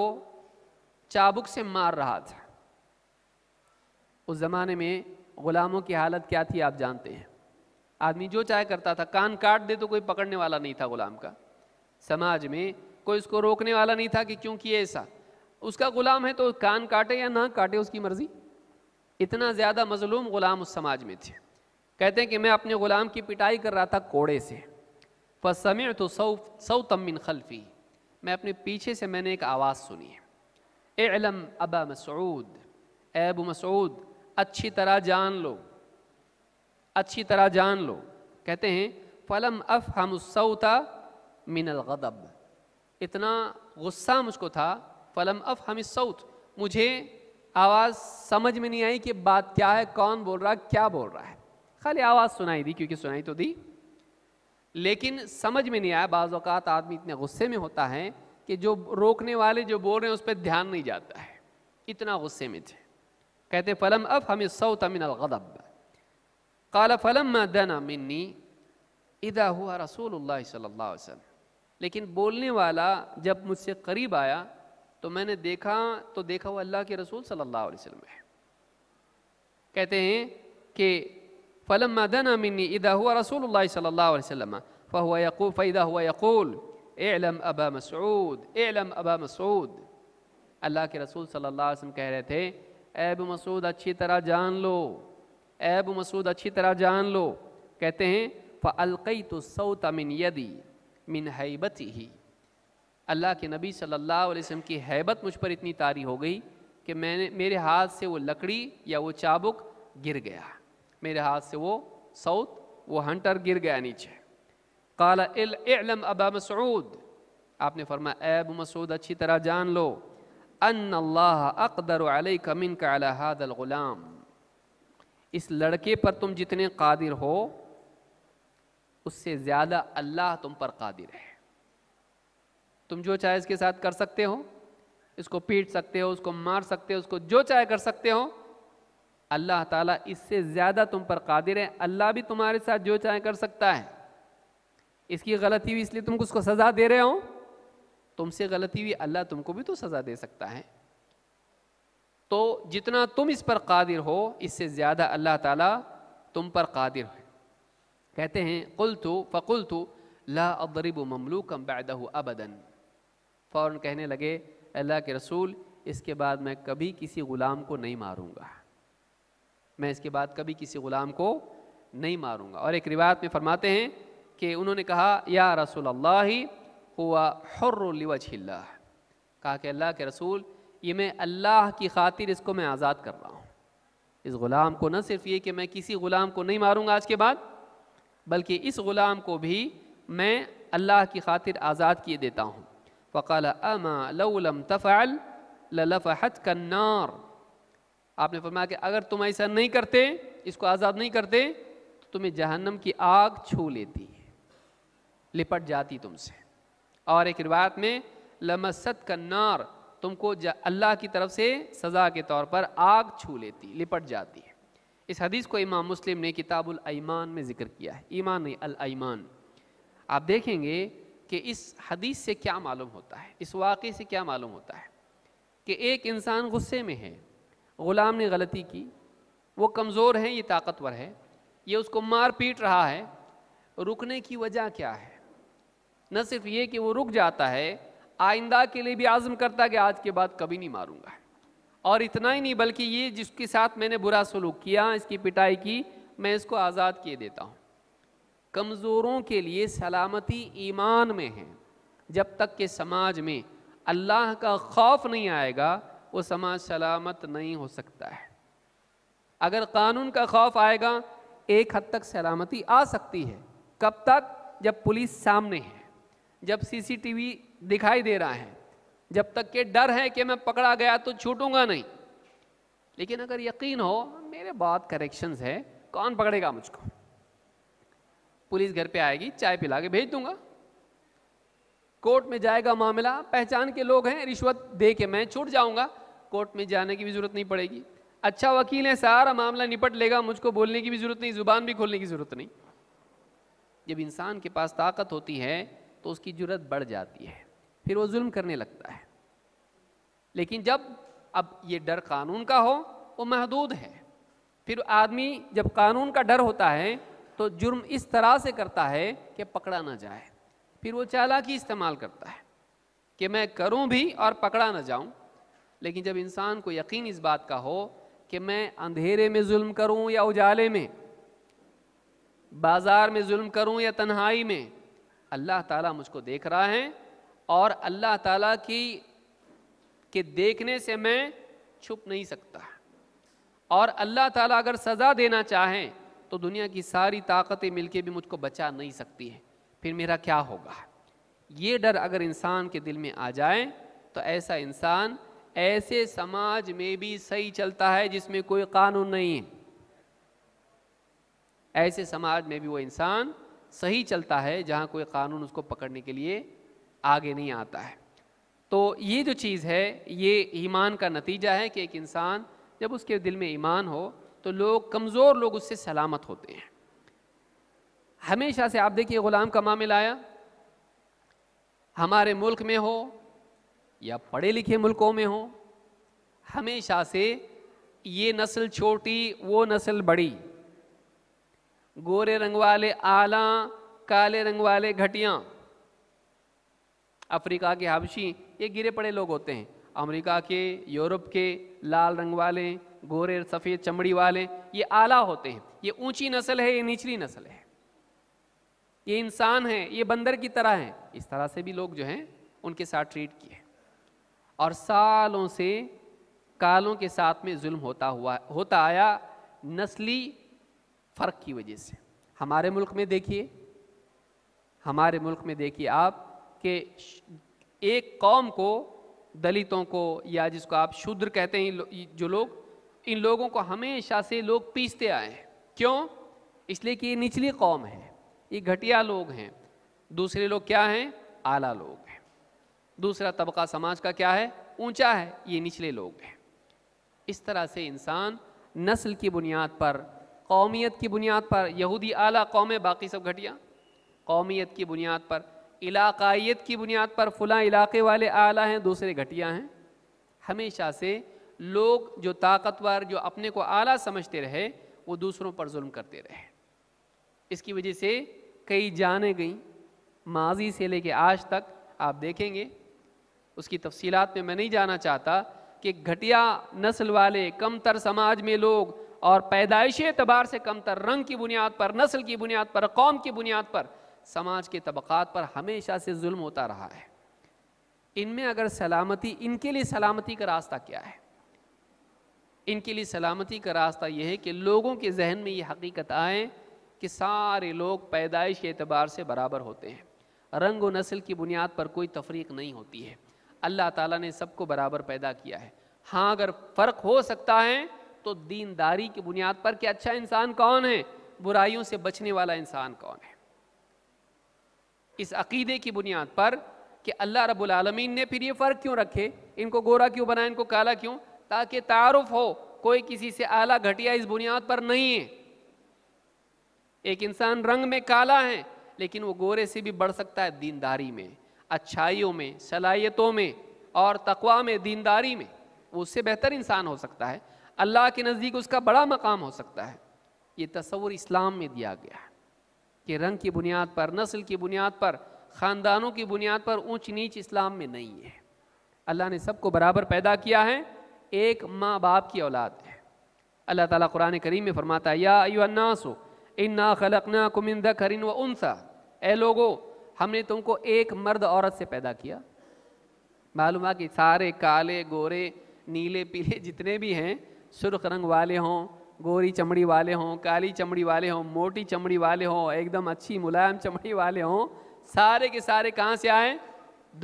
चाबुक से मार रहा था उस ज़माने में ग़ुलामों की हालत क्या थी आप जानते हैं आदमी जो चाहे करता था कान काट दे तो कोई पकड़ने वाला नहीं था ग़ुलाम का समाज में कोई उसको रोकने वाला नहीं था कि क्यों किए ऐसा उसका ग़ुलाम है तो कान काटे या ना काटे उसकी मर्ज़ी इतना ज़्यादा मजलूम ग़ुलाम उस समाज में थे कहते हैं कि मैं अपने ग़ुलाम की पिटाई कर रहा था कोड़े से व तो सऊ सऊ तमिन खलफी मैं अपने पीछे से मैंने एक आवाज़ सुनी है एलम अबा मसूद एब मसूद अच्छी तरह जान लो अच्छी तरह जान लो कहते हैं फलम अफ हम सऊता मिनल गदब इतना गुस्सा मुझको था फलम अफ हम सऊत मुझे आवाज़ समझ में नहीं आई कि बात क्या है कौन बोल रहा क्या बोल रहा है खाली आवाज़ सुनाई दी क्योंकि सुनाई तो दी लेकिन समझ में नहीं आया बाज़ आदमी इतने गुस्से में होता है कि जो रोकने वाले जो बोल रहे हैं उस पर ध्यान नहीं जाता है इतना गुस्से में थे कहते फलम अब हम सौ तमिन अलगदब काला फलम दना मिन्नी इदा हुआ रसूल सल्ला वसलम लेकिन बोलने वाला जब मुझसे करीब आया तो मैंने देखा तो देखा वो अल्लाह के रसूल सल्ला अलैहि है कहते हैं कि फलम दना मिनी इदा हुआ रसूल सल्ला वसम फ़हुआ यकूल फ़ैदा हुआ यकूल एलम अबा मसूद एलम अबा मसूद अल्लाह के रसूल सल्लल्लाहु अलैहि वसल्लम कह रहे थे ऐब मसूद अच्छी तरह जान लो ऐब मसूद अच्छी तरह जान लो कहते हैं फ़लकई तो सऊत मिन यदी मिन हैबत ही अल्लाह के नबी सल्लल्लाहु अलैहि वसल्लम की हैबत मुझ पर इतनी तारी हो गई कि मैंने मेरे हाथ से वो लकड़ी या वो चाबुक गिर गया मेरे हाथ से वो सऊद वो हंटर गिर गया नीचे काला अबा मसूद आपने फरमाया ऐब मसूद अच्छी तरह जान लो अन अल्लाह अकदर कमिन का ग़ुलाम इस लड़के पर तुम जितने कादिर हो उससे ज़्यादा अल्लाह तुम पर कादिर है तुम जो चाहे इसके साथ कर सकते हो इसको पीट सकते हो उसको मार सकते हो उसको जो चाहे कर सकते हो अल्लाह ताला इससे ज़्यादा तुम पर कादिर है अल्लाह भी तुम्हारे साथ जो चाहे कर सकता है इसकी गलती हुई इसलिए तुम उसको सज़ा दे रहे हो तुमसे गलती हुई अल्लाह तुमको भी तो सज़ा दे सकता है तो जितना तुम इस पर कादिर हो इससे ज़्यादा अल्लाह ताला तुम पर कादिर है कहते हैं कुल तो फ़कुल तो ला अबरब ममलूकम बैदह अबदन फ़ौर कहने लगे अल्लाह के रसूल इसके बाद मैं कभी किसी ग़ुलाम को नहीं मारूँगा मैं इसके बाद कभी किसी ग़ुलाम को नहीं मारूंगा और एक रिवायत में फरमाते हैं कि उन्होंने कहा या रसूल अल्लाह हुआ हर्रवजल्ला कहा कि अल्लाह के रसूल ये मैं अल्लाह की खातिर इसको मैं आज़ाद कर रहा हूँ इस ग़ुलाम को न सिर्फ ये कि मैं किसी ग़ुलाम को नहीं मारूंगा आज के बाद बल्कि इस ग़ुलाम को भी मैं अल्लाह की खातिर आज़ाद किए देता हूँ फ़काल अमा लम तफ़ल लफ़हत कन्नार आपने फरमाया कि अगर तुम ऐसा नहीं करते इसको आज़ाद नहीं करते तो तुम्हें जहन्नम की आग छू लेती है लिपट जाती तुमसे और एक रिवायत में लमसत कन्नार तुमको अल्लाह की तरफ से सज़ा के तौर पर आग छू लेती लिपट जाती है इस हदीस को इमाम मुस्लिम ने किताबुल ईमान में ज़िक्र किया है ईमान नहीं अल ईमान आप देखेंगे कि इस हदीस से क्या मालूम होता है इस वाक़े से क्या मालूम होता है कि एक इंसान गुस्से में है ग़ुलाम ने गलती की वो कमज़ोर है ये ताकतवर है ये उसको मार पीट रहा है रुकने की वजह क्या है न सिर्फ ये कि वो रुक जाता है आइंदा के लिए भी आज़म करता कि आज के बाद कभी नहीं मारूंगा और इतना ही नहीं बल्कि ये जिसके साथ मैंने बुरा सलूक किया इसकी पिटाई की मैं इसको आज़ाद किए देता हूँ कमज़ोरों के लिए सलामती ईमान में है जब तक के समाज में अल्लाह का खौफ नहीं आएगा वो समाज सलामत नहीं हो सकता है अगर कानून का खौफ आएगा एक हद तक सलामती आ सकती है कब तक जब पुलिस सामने है जब सीसीटीवी दिखाई दे रहा है जब तक के डर है कि मैं पकड़ा गया तो छूटूंगा नहीं लेकिन अगर यकीन हो मेरे बात करेक्शंस है कौन पकड़ेगा मुझको पुलिस घर पे आएगी चाय पिला के भेज दूंगा कोर्ट में जाएगा मामला पहचान के लोग हैं रिश्वत दे के मैं छूट जाऊंगा कोर्ट में जाने की भी जरूरत नहीं पड़ेगी अच्छा वकील है सारा मामला निपट लेगा मुझको बोलने की भी जरूरत नहीं जुबान भी खोलने की जरूरत नहीं जब इंसान के पास ताकत होती है तो उसकी जरूरत बढ़ जाती है फिर वो जुल्म करने लगता है लेकिन जब अब ये डर कानून का हो वो महदूद है फिर आदमी जब कानून का डर होता है तो जुर्म इस तरह से करता है कि पकड़ा ना जाए फिर वो चालाकी इस्तेमाल करता है कि मैं करूं भी और पकड़ा ना जाऊं लेकिन जब इंसान को यकीन इस बात का हो कि मैं अंधेरे में जुल्म करूं या उजाले में बाज़ार में जुल्म करूं या तन्हाई में अल्लाह ताला मुझको देख रहा है और अल्लाह ताला की के देखने से मैं छुप नहीं सकता और अल्लाह ताला अगर सज़ा देना चाहें तो दुनिया की सारी ताकतें मिलके भी मुझको बचा नहीं सकती है फिर मेरा क्या होगा ये डर अगर इंसान के दिल में आ जाए तो ऐसा इंसान ऐसे समाज में भी सही चलता है जिसमें कोई कानून नहीं है ऐसे समाज में भी वो इंसान सही चलता है जहां कोई कानून उसको पकड़ने के लिए आगे नहीं आता है तो ये जो चीज़ है ये ईमान का नतीजा है कि एक इंसान जब उसके दिल में ईमान हो तो लोग कमज़ोर लोग उससे सलामत होते हैं हमेशा से आप देखिए ग़ुलाम का मामला आया हमारे मुल्क में हो या पढ़े लिखे मुल्कों में हों हमेशा से ये नस्ल छोटी वो नस्ल बड़ी गोरे रंग वाले आला काले रंग वाले घटिया अफ्रीका के हबशी ये गिरे पड़े लोग होते हैं अमेरिका के यूरोप के लाल रंग वाले गोरे सफ़ेद चमड़ी वाले ये आला होते हैं ये ऊंची नस्ल है ये निचली नस्ल है ये इंसान है ये बंदर की तरह है इस तरह से भी लोग जो हैं उनके साथ ट्रीट किए और सालों से कालों के साथ में जुल्म होता हुआ होता आया नस्ली फ़र्क की वजह से हमारे मुल्क में देखिए हमारे मुल्क में देखिए आप कि एक कौम को दलितों को या जिसको आप शूद्र कहते हैं जो लोग इन लोगों को हमेशा से लोग पीसते आए हैं क्यों इसलिए कि ये निचली कौम है ये घटिया लोग हैं दूसरे लोग क्या हैं आला लोग हैं दूसरा तबका समाज का क्या है ऊंचा है ये निचले लोग हैं इस तरह से इंसान नस्ल की बुनियाद पर कौमियत की बुनियाद पर यहूदी आला कौम बाकी सब घटिया कौमियत की बुनियाद पर इलाकाइत की बुनियाद पर फलां इलाके वाले आला हैं दूसरे घटिया हैं हमेशा से लोग जो ताकतवर जो अपने को आला समझते रहे वो दूसरों पर जुल्म करते रहे इसकी वजह से कई जाने गई माजी से लेके आज तक आप देखेंगे उसकी तफसीत में मैं नहीं जाना चाहता कि घटिया नस्ल वाले कमतर समाज में लोग और पैदाइशी एतबार से कमतर रंग की बुनियाद पर नस्ल की बुनियाद पर कौम की बुनियाद पर समाज के तबक़ात पर हमेशा से जुल्म होता रहा है इनमें अगर सलामती इनके लिए सलामती का रास्ता क्या है इनके लिए सलामती का रास्ता यह है कि लोगों के जहन में ये हकीकत आए कि सारे लोग पैदाइश के एतबार से बराबर होते हैं रंग व नस्ल की बुनियाद पर कोई तफरीक नहीं होती है अल्लाह ताला ने सबको बराबर पैदा किया है हाँ अगर फ़र्क हो सकता है तो दीनदारी की बुनियाद पर कि अच्छा इंसान कौन है बुराइयों से बचने वाला इंसान कौन है इस अकीदे की बुनियाद पर कि अल्लाह रब्बुल आलमीन ने फिर ये फ़र्क क्यों रखे इनको गोरा क्यों बनाया इनको काला क्यों ताकि तारुफ हो कोई किसी से आला घटिया इस बुनियाद पर नहीं है एक इंसान रंग में काला है लेकिन वो गोरे से भी बढ़ सकता है दीनदारी में अच्छाइयों में सलाहियतों में और तकवा में दीनदारी में वो उससे बेहतर इंसान हो सकता है अल्लाह के नज़दीक उसका बड़ा मकाम हो सकता है ये तस्वुर इस्लाम में दिया गया है कि रंग की बुनियाद पर नस्ल की बुनियाद पर ख़ानदानों की बुनियाद पर ऊंच नीच इस्लाम में नहीं है अल्लाह ने सबको बराबर पैदा किया है एक माँ बाप की औलाद है अल्लाह ताला कुरान करीम में फरमाता है या अयुन्नासो इन्ना खलकना कुमिंदा करिन व उनसा ए लोगो हमने तुमको एक मर्द औरत से पैदा किया मालूम है कि सारे काले गोरे नीले पीले जितने भी हैं सुर्ख रंग वाले हों गोरी चमड़ी वाले हों काली चमड़ी वाले हों मोटी चमड़ी वाले हों एकदम अच्छी मुलायम चमड़ी वाले हों सारे के सारे कहाँ से आए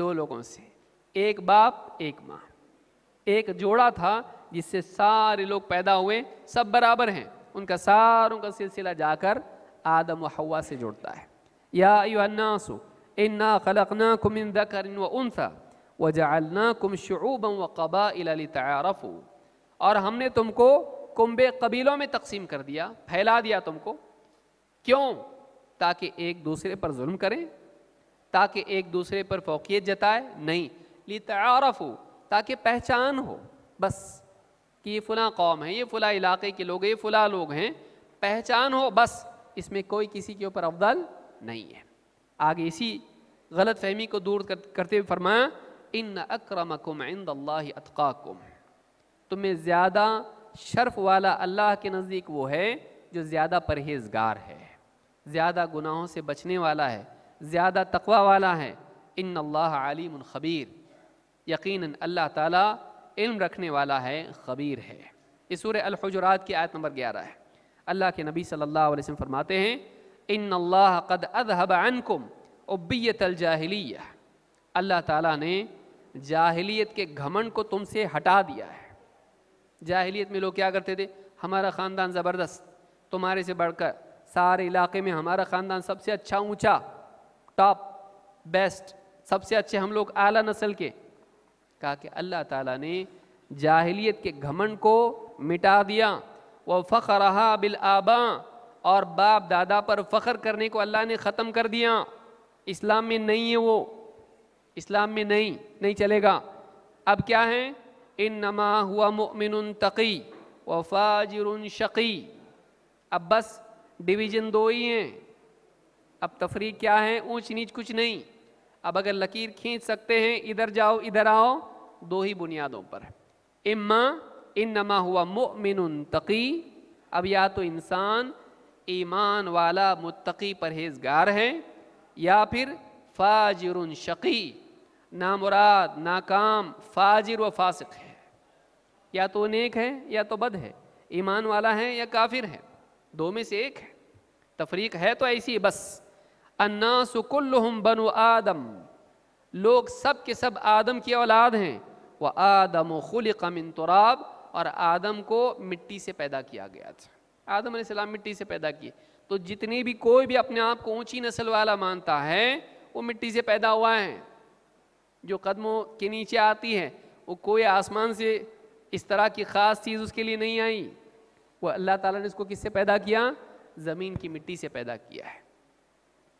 दो लोगों से एक बाप एक माँ एक जोड़ा था जिससे सारे लोग पैदा हुए सब बराबर हैं उनका सारों का सिलसिला जाकर आदम हवा से जुड़ता है या युन्नास इन्ना खलकनाकुम मिन ذكر व उनसा वजअलनाकुम शुऊबन व कबाइल लितआरफू और हमने तुमको कुंबे कबीलों में तकसीम कर दिया फैला दिया तुमको क्यों ताकि एक दूसरे पर जुल्म करें ताकि एक दूसरे पर फोकियत जताए नहीं लितारफ हो ताकि पहचान हो बस कि ये फला कौम है ये फला इलाके के लोग ये फला लोग हैं पहचान हो बस इसमें कोई किसी के ऊपर अफदल नहीं है आगे इसी गलत फहमी को दूर करते हुए फरमाया इन अक्रमकुम इंद अतकाकुम तुम्हें तो ज़्यादा शर्फ वाला अल्लाह के नज़दीक वो है जो ज़्यादा परहेजगार है ज़्यादा गुनाहों से बचने वाला है ज़्यादा तकवा वाला है इन अल्लाह आलिम ख़बीर यकीन अल्लाह ताला इल्म रखने वाला है ख़बीर है इस सूर अलहजरात की आयत नंबर ग्यारह है अल्लाह के नबी सल्लल्लाहु अलैहि वसल्लम फरमाते हैं इन अल्लाह कद अदहब अनकुम उबियत अलजाहलीह अल्लाह ताला ने जाहिलियत के घमंड को तुमसे हटा दिया है जाहलीत में लोग क्या करते थे हमारा ख़ानदान ज़बरदस्त तुम्हारे से बढ़कर सारे इलाके में हमारा ख़ानदान सबसे अच्छा ऊंचा टॉप बेस्ट सबसे अच्छे हम लोग आला नस्ल के कहा कि अल्लाह ताला ने जाहिलियत के घमंड को मिटा दिया व रहा बिल आबा और बाप दादा पर फ़ख्र करने को अल्लाह ने ख़त्म कर दिया इस्लाम में नहीं है वो इस्लाम में नहीं नहीं चलेगा अब क्या है इन नमा हुआ मोमिन तकी व फाजर शकी अब बस डिवीज़न दो ही हैं अब तफरी क्या है ऊंच नीच कुछ नहीं अब अगर लकीर खींच सकते हैं इधर जाओ इधर आओ दो ही बुनियादों पर इम्मा इन नमा हुआ मोमिन तकी अब या तो इंसान ईमान वाला मुत्तकी परहेजगार है या फिर फाजिर शकी नामुराद नाकाम फाजिर व फासिक है या तो नेक है या तो बद है ईमान वाला है या काफिर है दो में से एक है तफरीक है तो ऐसी बस अन्नासकुल्लुम बनु आदम लोग सब के सब आदम की औलाद हैं वह आदम खुल कमिन तुराब और आदम को मिट्टी से पैदा किया गया था आदम सलाम मिट्टी से पैदा किए तो जितनी भी कोई भी अपने आप को ऊंची नस्ल वाला मानता है वो मिट्टी से पैदा हुआ है जो कदमों के नीचे आती है वो कोई आसमान से इस तरह की ख़ास चीज़ उसके लिए नहीं आई वो अल्लाह ताला ने इसको किससे पैदा किया ज़मीन की मिट्टी से पैदा किया है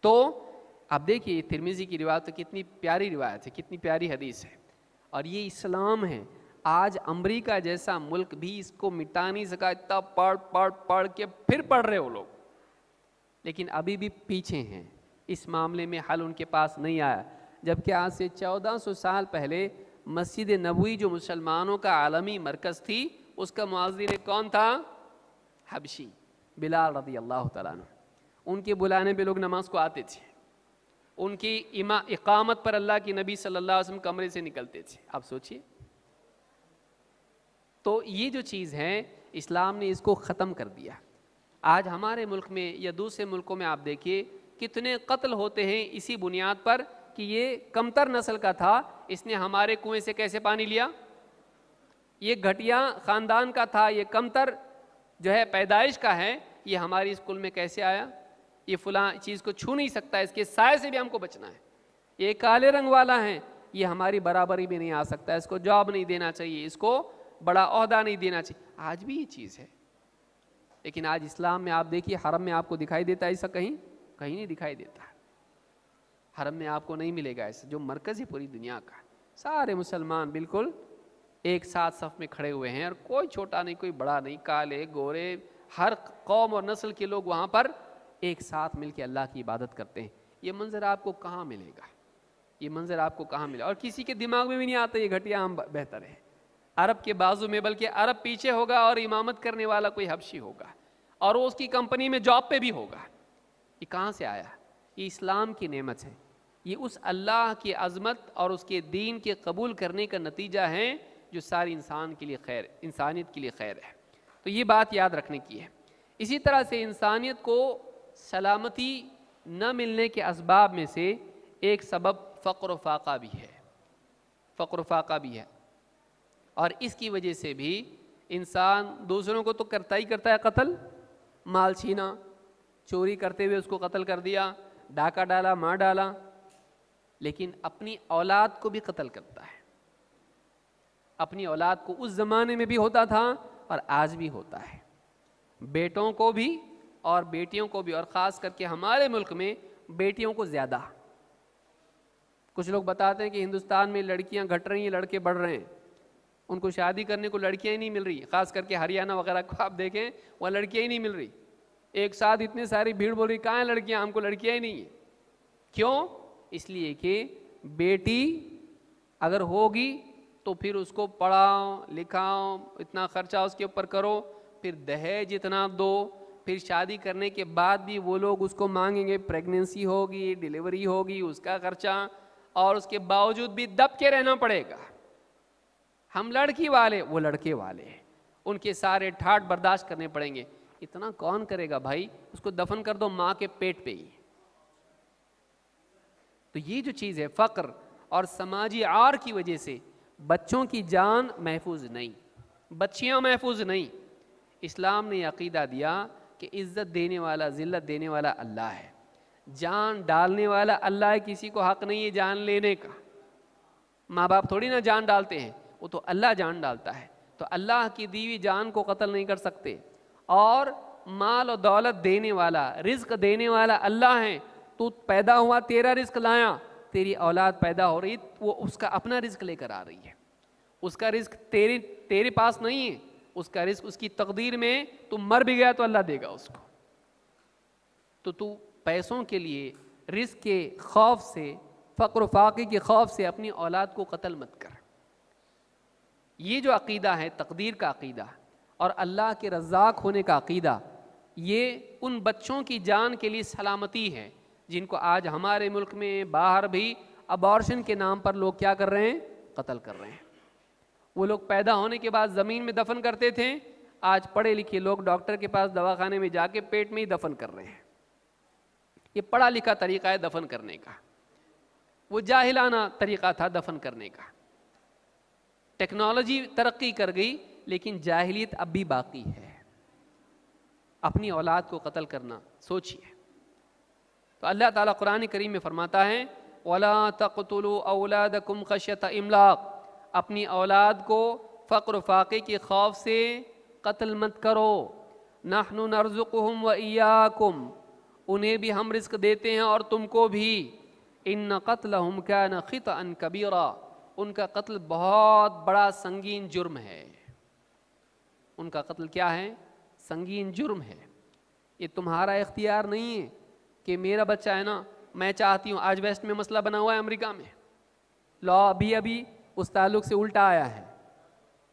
तो आप देखिए तिरमिज़ी की रिवायत तो कितनी प्यारी रिवायत है कितनी प्यारी हदीस है और ये इस्लाम है आज अमरीका जैसा मुल्क भी इसको मिटा नहीं सका इतना पढ़ पढ़ पढ़ के फिर पढ़ रहे हो लोग लेकिन अभी भी पीछे हैं इस मामले में हल उनके पास नहीं आया जबकि आज से 1400 साल पहले मस्जिद नबी जो मुसलमानों का आलमी मरकज़ थी उसका मुआजिर कौन था हबशी बिलाल रदी अल्लाह तन उनके बुलाने पे लोग नमाज को आते थे उनकी इमा इकामत पर अल्लाह के नबी सल्लल्लाहु अलैहि वसल्लम कमरे से निकलते थे आप सोचिए तो ये जो चीज़ है इस्लाम ने इसको ख़त्म कर दिया आज हमारे मुल्क में या दूसरे मुल्कों में आप देखिए कितने कत्ल होते हैं इसी बुनियाद पर कि ये कमतर नस्ल का था इसने हमारे कुएं से कैसे पानी लिया ये घटिया ख़ानदान का था ये कमतर जो है पैदाइश का है ये हमारे स्कूल में कैसे आया ये फलां चीज़ को छू नहीं सकता इसके साय से भी हमको बचना है ये काले रंग वाला है ये हमारी बराबरी भी नहीं आ सकता इसको जॉब नहीं देना चाहिए इसको बड़ा अहदा नहीं देना चाहिए आज भी ये चीज़ है लेकिन आज इस्लाम में आप देखिए हरम में आपको दिखाई देता है ऐसा कहीं कहीं नहीं दिखाई देता हरम में आपको नहीं मिलेगा ऐसा जो मरकज़ है पूरी दुनिया का सारे मुसलमान बिल्कुल एक साथ सफ में खड़े हुए हैं और कोई छोटा नहीं कोई बड़ा नहीं काले गोरे हर कौम और नस्ल के लोग वहाँ पर एक साथ मिलकर अल्लाह की इबादत करते हैं ये मंज़र आपको कहाँ मिलेगा ये मंज़र आपको कहाँ मिलेगा और किसी के दिमाग में भी नहीं आता ये घटिया हम बेहतर है अरब के बाजू में बल्कि अरब पीछे होगा और इमामत करने वाला कोई हबशी होगा और वो उसकी कंपनी में जॉब पे भी होगा ये कहाँ से आया ये इस्लाम की नेमत है ये उस अल्लाह की अजमत और उसके दीन के कबूल करने का नतीजा है जो सारे इंसान के लिए खैर इंसानियत के लिए खैर है तो ये बात याद रखने की है इसी तरह से इंसानियत को सलामती न मिलने के इसबाब में से एक सबब फ़क्र फाका भी है फ़क्र फाका भी है और इसकी वजह से भी इंसान दूसरों को तो करता ही करता है कत्ल माल छीना चोरी करते हुए उसको कत्ल कर दिया डाका डाला मार डाला लेकिन अपनी औलाद को भी कत्ल करता है अपनी औलाद को उस ज़माने में भी होता था और आज भी होता है बेटों को भी और बेटियों को भी और ख़ास करके हमारे मुल्क में बेटियों को ज़्यादा कुछ लोग बताते हैं कि हिंदुस्तान में लड़कियां घट रही हैं लड़के बढ़ रहे हैं उनको शादी करने को लड़कियां ही नहीं मिल रही ख़ास करके हरियाणा वगैरह को आप देखें वह लड़कियां ही नहीं मिल रही एक साथ इतने सारी भीड़ बोल रही कहाँ हैं लड़कियाँ हमको लड़कियाँ ही नहीं है क्यों इसलिए कि बेटी अगर होगी तो फिर उसको पढ़ाओ लिखाओ इतना खर्चा उसके ऊपर करो फिर दहेज इतना दो फिर शादी करने के बाद भी वो लोग उसको मांगेंगे प्रेगनेंसी होगी डिलीवरी होगी उसका खर्चा और उसके बावजूद भी दब के रहना पड़ेगा हम लड़की वाले वो लड़के वाले हैं उनके सारे ठाट बर्दाश्त करने पड़ेंगे इतना कौन करेगा भाई उसको दफन कर दो माँ के पेट पे ही तो ये जो चीज़ है फ़क्र और समाजी आर की वजह से बच्चों की जान महफूज नहीं बच्चियाँ महफूज नहीं इस्लाम ने अकीदा दिया कि इज़्ज़त देने वाला ज़िल्त देने वाला अल्लाह है जान डालने वाला अल्लाह है किसी को हक नहीं है जान लेने का माँ बाप थोड़ी ना जान डालते हैं वो तो अल्लाह जान डालता है तो अल्लाह की दीवी जान को कत्ल नहीं कर सकते और माल और दौलत देने वाला रिस्क देने वाला अल्लाह है तो पैदा हुआ तेरा रिस्क लाया तेरी औलाद पैदा हो रही वो उसका अपना रिस्क लेकर आ रही है उसका रिस्क तेरे तेरे पास नहीं है उसका रिस्क उसकी तकदीर में तू मर भी गया तो अल्लाह देगा उसको तो तू पैसों के लिए रिस्क के खौफ से फ़क्र फाक़े के खौफ से अपनी औलाद को कत्ल मत कर ये जो अकीदा है तकदीर का अकीदा और अल्लाह के रज़ाक होने का अकीदा ये उन बच्चों की जान के लिए सलामती है जिनको आज हमारे मुल्क में बाहर भी अबॉर्शन के नाम पर लोग क्या कर रहे हैं कत्ल कर रहे हैं वो लोग पैदा होने के बाद ज़मीन में दफन करते थे आज पढ़े लिखे लोग डॉक्टर के पास दवाखाने में जाके पेट में ही दफन कर रहे हैं ये पढ़ा लिखा तरीका है दफन करने का वो जाहिलाना तरीका था दफन करने का टेक्नोलॉजी तरक्की कर गई लेकिन जाहिलियत अब भी बाकी है अपनी औलाद को कत्ल करना सोचिए तो अल्लाह ताला कुरान करीम में फरमाता है औला तकतलो औलाद कम खशत इमलाक अपनी औलाद को फ़क्र फाके के खौफ से कत्ल मत करो नाहन नर्जुकम व इयाकुम उन्हें भी हम रिस्क देते हैं और तुमको भी इन कत्ल हम क्या न ख़ित अन कबीरा उनका कत्ल बहुत बड़ा संगीन जुर्म है उनका कत्ल क्या है संगीन जुर्म है ये तुम्हारा इख्तियार नहीं है कि मेरा बच्चा है ना मैं चाहती हूँ आज वेस्ट में मसला बना हुआ है अमेरिका में लॉ अभी अभी उस ताल्लुक से उल्टा आया है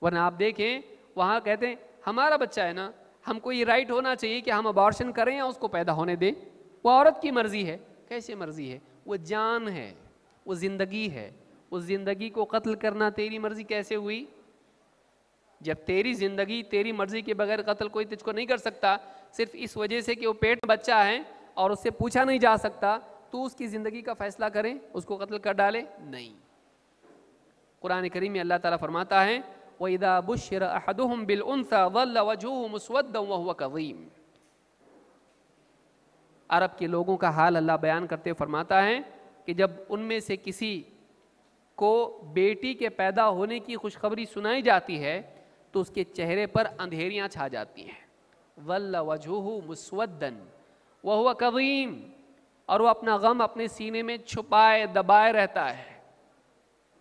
वरना आप देखें वहाँ कहते हैं हमारा बच्चा है ना हमको ये राइट होना चाहिए कि हम अबॉर्शन करें या उसको पैदा होने दें वो औरत की मर्ज़ी है कैसे मर्ज़ी है वो जान है वो ज़िंदगी है उस ज़िंदगी को कत्ल करना तेरी मर्ज़ी कैसे हुई जब तेरी ज़िंदगी तेरी मर्ज़ी के बगैर कत्ल कोई तुझको नहीं कर सकता सिर्फ इस वजह से कि वो पेट बच्चा है और उससे पूछा नहीं जा सकता तो उसकी ज़िंदगी का फ़ैसला करें उसको कत्ल कर डाले नहीं कुरान करीम में अल्लाह ताला फरमाता है वईदा बुशर अहदम बिल उनसा वल्ल कवीम अरब के लोगों का हाल अल्लाह बयान करते फरमाता है कि जब उनमें से किसी को बेटी के पैदा होने की खुशखबरी सुनाई जाती है तो उसके चेहरे पर अंधेरियां छा जाती हैं वल्ल वजूह मुसवदन वह हुआ कवीम और वह अपना गम अपने सीने में छुपाए दबाए रहता है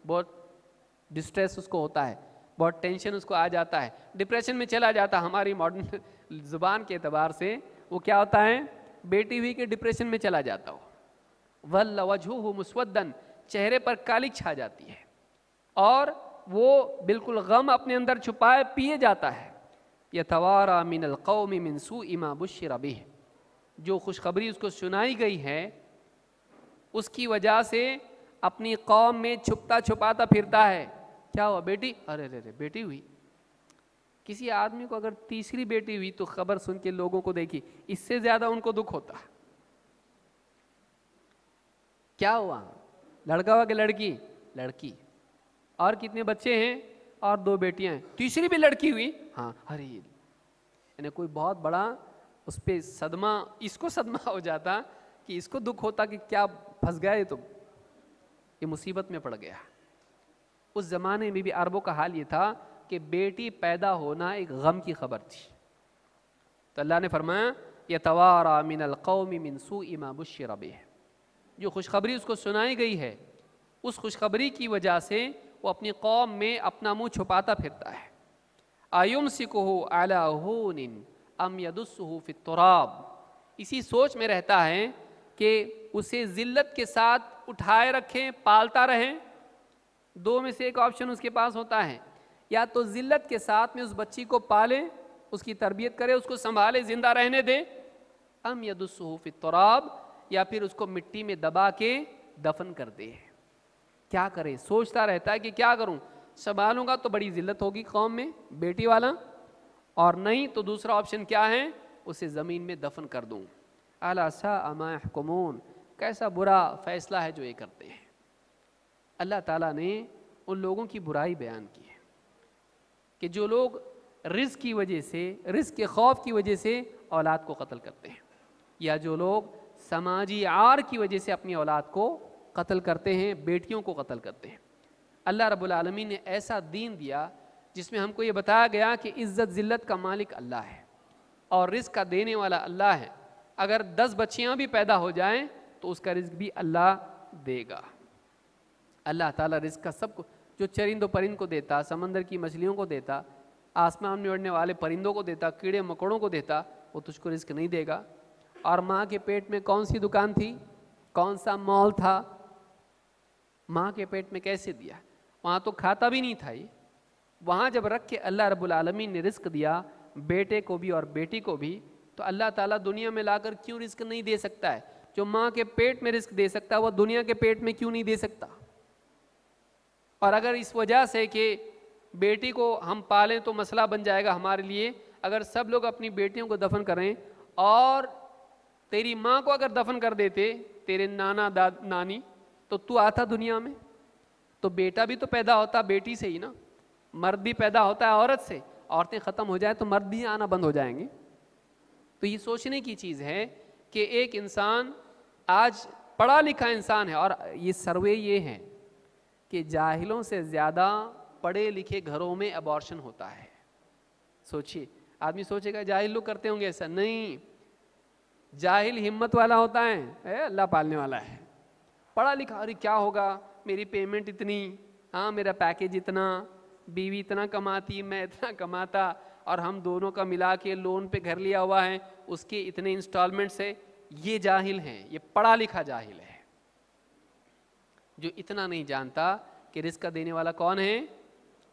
बहुत डिस्ट्रेस उसको होता है बहुत टेंशन उसको आ जाता है डिप्रेशन में चला जाता है हमारी मॉडर्न ज़ुबान के अतबार से वो क्या होता है बेटी हुई के डिप्रेशन में चला जाता हो वल्ल वजूह मुसवदन चेहरे पर काली छा जाती है और वो बिल्कुल गम अपने अंदर छुपाए पिए जाता है यह तवारा मिन अलकौम मिनसू इमा बुश रबी जो खुशखबरी उसको सुनाई गई है उसकी वजह से अपनी कौम में छुपता छुपाता फिरता है क्या हुआ बेटी अरे अरे अरे बेटी हुई किसी आदमी को अगर तीसरी बेटी हुई तो खबर सुन के लोगों को देखी इससे ज़्यादा उनको दुख होता क्या हुआ लड़का हुआ कि लड़की लड़की और कितने बच्चे हैं और दो बेटियां हैं तीसरी भी लड़की हुई हाँ अरे यानी कोई बहुत बड़ा उस पर सदमा इसको सदमा हो जाता कि इसको दुख होता कि क्या फंस गया ये तो ये मुसीबत में पड़ गया उस ज़माने में भी अरबों का हाल ये था कि बेटी पैदा होना एक गम की खबर थी तो अल्लाह ने फरमाया ये तवारा मिन कौमी मिनसू इमाम शरबे है जो खुशखबरी उसको सुनाई गई है उस खुशखबरी की वजह से वो अपनी कौम में अपना मुंह छुपाता फिरता है आयुम सिको हो आला होन अम यदुस्सू फितराब इसी सोच में रहता है कि उसे ज़िल्लत के साथ उठाए रखें पालता रहें दो में से एक ऑप्शन उसके पास होता है या तो ज़िल्लत के साथ में उस बच्ची को पालें उसकी तरबियत करें उसको संभाले ज़िंदा रहने दें अम यदुस्सू फितराब या फिर उसको मिट्टी में दबा के दफन कर दे क्या करे सोचता रहता है कि क्या करूं संभालूंगा का तो बड़ी जिल्लत होगी कौम में बेटी वाला और नहीं तो दूसरा ऑप्शन क्या है उसे ज़मीन में दफन कर दूँ अला सा अमाकमून कैसा बुरा फैसला है जो ये करते हैं अल्लाह ताला ने उन लोगों की बुराई बयान की है कि जो लोग रिज़ की वजह से रिज़ के खौफ की वजह से औलाद को कत्ल करते हैं या जो लोग समाजी आर की वजह से अपनी औलाद को कत्ल करते हैं बेटियों को कत्ल करते हैं अल्लाह रबालमी ने ऐसा दीन दिया जिसमें हमको ये बताया गया कि इज़्ज़त ज़िल्लत का मालिक अल्लाह है और रिस्क का देने वाला अल्लाह है अगर दस बच्चियाँ भी पैदा हो जाएँ तो उसका रिस्क भी अल्लाह देगा अल्लाह ताला रिस्क का सब कुछ जो चरिंदो परिंद को देता समंदर की मछलियों को देता आसमान में उड़ने वाले परिंदों को देता कीड़े मकोड़ों को देता वो तुझको रिस्क नहीं देगा और माँ के पेट में कौन सी दुकान थी कौन सा मॉल था माँ के पेट में कैसे दिया वहाँ तो खाता भी नहीं था ये वहाँ जब रख के अल्लाह रब्बुल आलमीन ने रिस्क दिया बेटे को भी और बेटी को भी तो अल्लाह ताला दुनिया में लाकर क्यों रिस्क नहीं दे सकता है जो माँ के पेट में रिस्क दे सकता है वह दुनिया के पेट में क्यों नहीं दे सकता और अगर इस वजह से कि बेटी को हम पालें तो मसला बन जाएगा हमारे लिए अगर सब लोग अपनी बेटियों को दफन करें और तेरी माँ को अगर दफन कर देते तेरे नाना दाद नानी तो तू आता दुनिया में तो बेटा भी तो पैदा होता बेटी से ही ना मर्द भी पैदा होता है औरत से औरतें ख़त्म हो जाए तो मर्द भी आना बंद हो जाएंगे तो ये सोचने की चीज़ है कि एक इंसान आज पढ़ा लिखा इंसान है और ये सर्वे ये है कि जाहिलों से ज़्यादा पढ़े लिखे घरों में अबॉर्शन होता है सोचिए आदमी सोचेगा जाहिल लोग करते होंगे ऐसा नहीं जाहिल हिम्मत वाला होता है ए अल्लाह पालने वाला है पढ़ा लिखा अरे क्या होगा मेरी पेमेंट इतनी हाँ मेरा पैकेज इतना बीवी इतना कमाती मैं इतना कमाता और हम दोनों का मिला के लोन पे घर लिया हुआ है उसके इतने इंस्टॉलमेंट्स है ये जाहिल हैं ये पढ़ा लिखा जाहिल है जो इतना नहीं जानता कि रिस्क देने वाला कौन है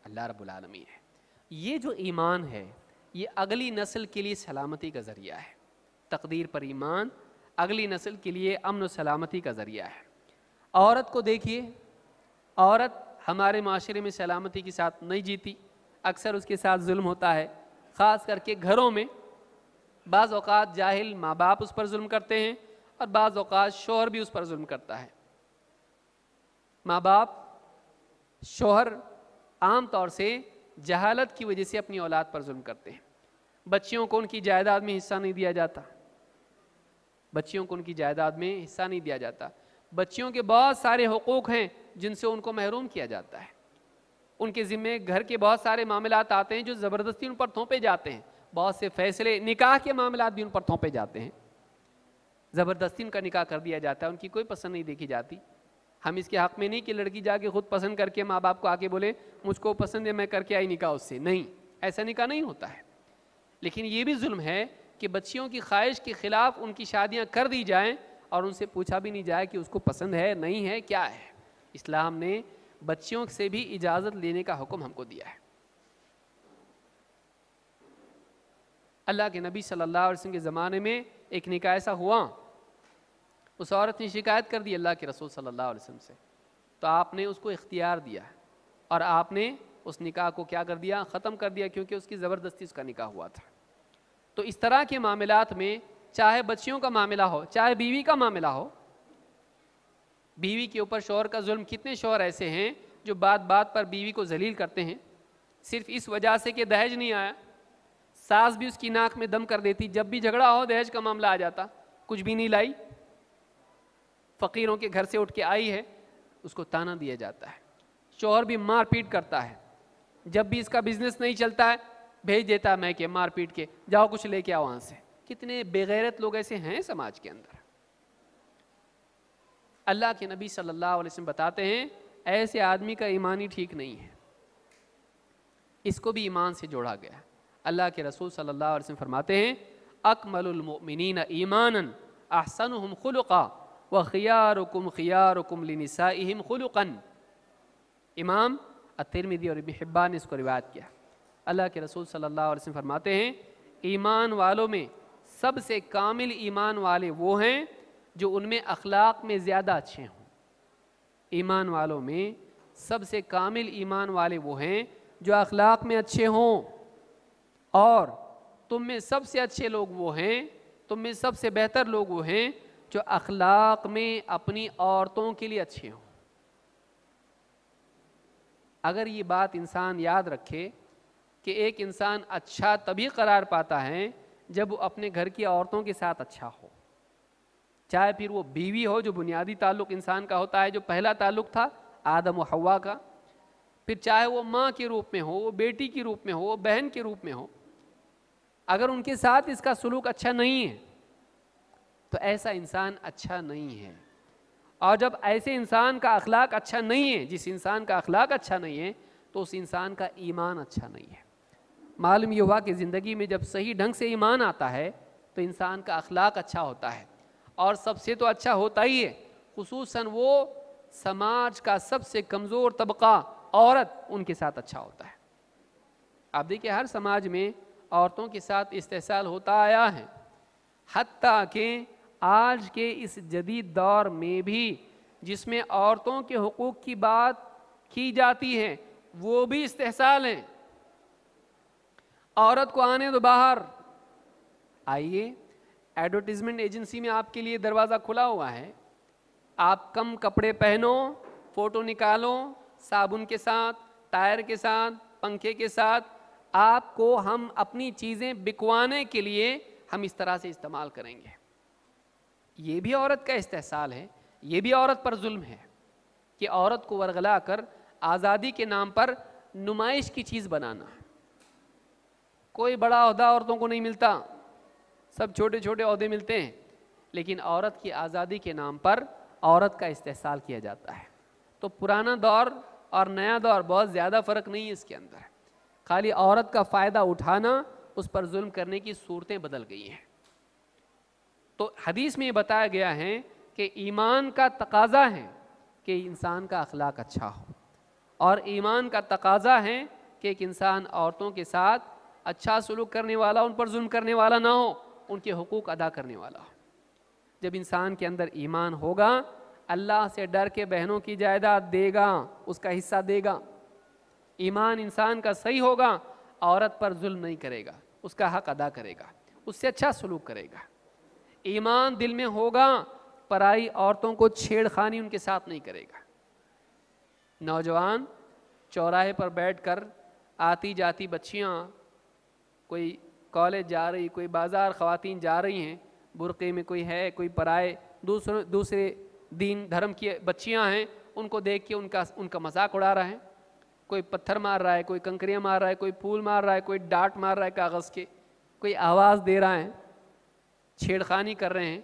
अल्लाह रबुल है ये जो ईमान है ये अगली नस्ल के लिए सलामती का ज़रिया है तकदीर पर ईमान अगली नस्ल के लिए अमन सलामती का ज़रिया है औरत को देखिए औरत हमारे माशरे में सलामती के साथ नहीं जीती अक्सर उसके साथ जुल्म होता है ख़ास करके घरों में बाज़ अवत जाहिल माँ बाप उस पर जुल्म करते हैं और बाज़ अवत शोहर भी उस पर जुल्म करता है माँ बाप शोहर आम तौर से जहालत की वजह से अपनी औलाद पर जुल्म करते हैं बच्चियों को उनकी जायदाद में हिस्सा नहीं दिया जाता बच्चियों को उनकी जायदाद में हिस्सा नहीं दिया जाता बच्चियों के बहुत सारे हकूक़ हैं जिनसे उनको महरूम किया जाता है उनके ज़िम्मे घर के बहुत सारे मामलात आते हैं जो ज़बरदस्ती उन पर थोपे जाते हैं बहुत से फैसले निकाह के मामला भी उन पर थोपे जाते हैं ज़बरदस्ती उनका निकाह कर दिया जाता है उनकी कोई पसंद नहीं देखी जाती हम इसके हक़ में नहीं कि लड़की जाके खुद पसंद करके माँ बाप को आके बोले मुझको पसंद है मैं करके आई निकाह उससे नहीं ऐसा निकाह नहीं होता है लेकिन ये भी जुल्म है कि बच्चियों की ख्वाहिश के ख़िलाफ़ उनकी शादियाँ कर दी जाएं और उनसे पूछा भी नहीं जाए कि उसको पसंद है नहीं है क्या है इस्लाम ने बच्चियों से भी इजाज़त लेने का हुक्म हमको दिया है अल्लाह के नबी सल्लल्लाहु अलैहि वसल्लम के ज़माने में एक निका ऐसा हुआ उस औरत ने शिकायत कर दी अल्लाह के रसूल सल्लल्लाहु अलैहि वसल्लम से तो आपने उसको इख्तियार दिया और आपने उस निकाह को क्या कर दिया ख़त्म कर दिया क्योंकि उसकी ज़बरदस्ती उसका निकाह हुआ था तो इस तरह के मामलात में चाहे बच्चियों का मामला हो चाहे बीवी का मामला हो बीवी के ऊपर शोर का जुल्म कितने शोर ऐसे हैं जो बात बात पर बीवी को जलील करते हैं सिर्फ इस वजह से कि दहेज नहीं आया सास भी उसकी नाक में दम कर देती जब भी झगड़ा हो दहेज का मामला आ जाता कुछ भी नहीं लाई फ़कीरों के घर से उठ के आई है उसको ताना दिया जाता है शोहर भी मारपीट करता है जब भी इसका बिजनेस नहीं चलता है भेज देता मैं के मार पीट के जाओ कुछ लेके आओ वहां से कितने बेगैरत लोग ऐसे हैं समाज के अंदर अल्लाह के नबी सल्लल्लाहु अलैहि वसल्लम बताते हैं ऐसे आदमी का ईमान ही ठीक नहीं है इसको भी ईमान से जोड़ा गया अल्लाह के रसूल सल्लल्लाहु अलैहि वसल्लम फरमाते हैं अकमलमिन ईमान आहसन हम खुलका व ख़ियारकुम ख़ियारकुम खुलकन इमाम अतिरमिदी और इब्न हिब्बान ने इसको रिवायत किया अल्लाह के रसूल सल्लल्लाहु अलैहि वसल्लम फरमाते हैं ईमान वालों में सबसे कामिल ईमान वाले वो हैं जो उनमें अखलाक में ज़्यादा अच्छे हों ईमान वालों में सबसे कामिल ईमान वाले वो हैं जो अखलाक में अच्छे हों और तुम में सबसे अच्छे लोग वो हैं तुम में सबसे बेहतर लोग वो हैं जो अखलाक में अपनी औरतों के लिए अच्छे हों अगर ये बात इंसान याद रखे कि एक इंसान अच्छा तभी करार पाता है जब वो अपने घर की औरतों के साथ अच्छा हो चाहे फिर वो बीवी हो जो बुनियादी ताल्लुक इंसान का होता है जो पहला ताल्लुक था आदम व हवा का फिर चाहे वो माँ के रूप में हो वो बेटी के रूप में हो वो बहन के रूप में हो अगर उनके साथ इसका सलूक अच्छा नहीं है तो ऐसा इंसान अच्छा नहीं है और जब ऐसे इंसान का अखलाक अच्छा नहीं है जिस इंसान का अखलाक अच्छा नहीं है तो उस इंसान का ईमान अच्छा नहीं है मालूम यह हुआ कि ज़िंदगी में जब सही ढंग से ईमान आता है तो इंसान का अखलाक अच्छा होता है और सबसे तो अच्छा होता ही है खसूस वो समाज का सबसे कमज़ोर तबका औरत उनके साथ अच्छा होता है आप देखिए हर समाज में औरतों के साथ इस्तेसाल होता आया है हती कि आज के इस जदीद दौर में भी जिसमें औरतों के हकूक़ की बात की जाती है वो भी इस्तेसाल हैं औरत को आने दो बाहर आइए एडवर्टीजमेंट एजेंसी में आपके लिए दरवाज़ा खुला हुआ है आप कम कपड़े पहनो फोटो निकालो साबुन के साथ टायर के साथ पंखे के साथ आपको हम अपनी चीज़ें बिकवाने के लिए हम इस तरह से इस्तेमाल करेंगे ये भी औरत का इस्तेसाल है ये भी औरत पर जुल्म है कि औरत को वरगला कर आज़ादी के नाम पर नुमाइश की चीज़ बनाना कोई बड़ा अहदा औरतों को नहीं मिलता सब छोटे छोटे अहदे मिलते हैं लेकिन औरत की आज़ादी के नाम पर औरत का इस्तेसाल किया जाता है तो पुराना दौर और नया दौर बहुत ज़्यादा फ़र्क नहीं है इसके अंदर खाली औरत का फ़ायदा उठाना उस पर जुल्म करने की सूरतें बदल गई हैं तो हदीस में ये बताया गया है कि ईमान का तकाजा है कि इंसान का अखलाक अच्छा हो और ईमान का तकाजा है कि एक इंसान औरतों के साथ अच्छा सलूक करने वाला उन पर जुल्म करने वाला ना हो उनके हकूक़ अदा करने वाला हो जब इंसान के अंदर ईमान होगा अल्लाह से डर के बहनों की जायदाद देगा उसका हिस्सा देगा ईमान इंसान का सही होगा औरत पर जुल्म नहीं करेगा उसका हक अदा करेगा उससे अच्छा सलूक करेगा ईमान दिल में होगा पराई औरतों को छेड़खानी उनके साथ नहीं करेगा नौजवान चौराहे पर बैठकर आती जाती बच्चियाँ कोई कॉलेज जा रही कोई बाज़ार ख़वातीन जा रही हैं बुरक़े में कोई है कोई पराए दूसरों दूसरे दीन धर्म की बच्चियां हैं उनको देख के उनका उनका मजाक उड़ा रहा है कोई पत्थर मार रहा है कोई कंकरियाँ मार रहा है कोई फूल मार रहा है कोई डांट मार रहा है कागज़ के कोई आवाज़ दे रहा है छेड़खानी कर रहे हैं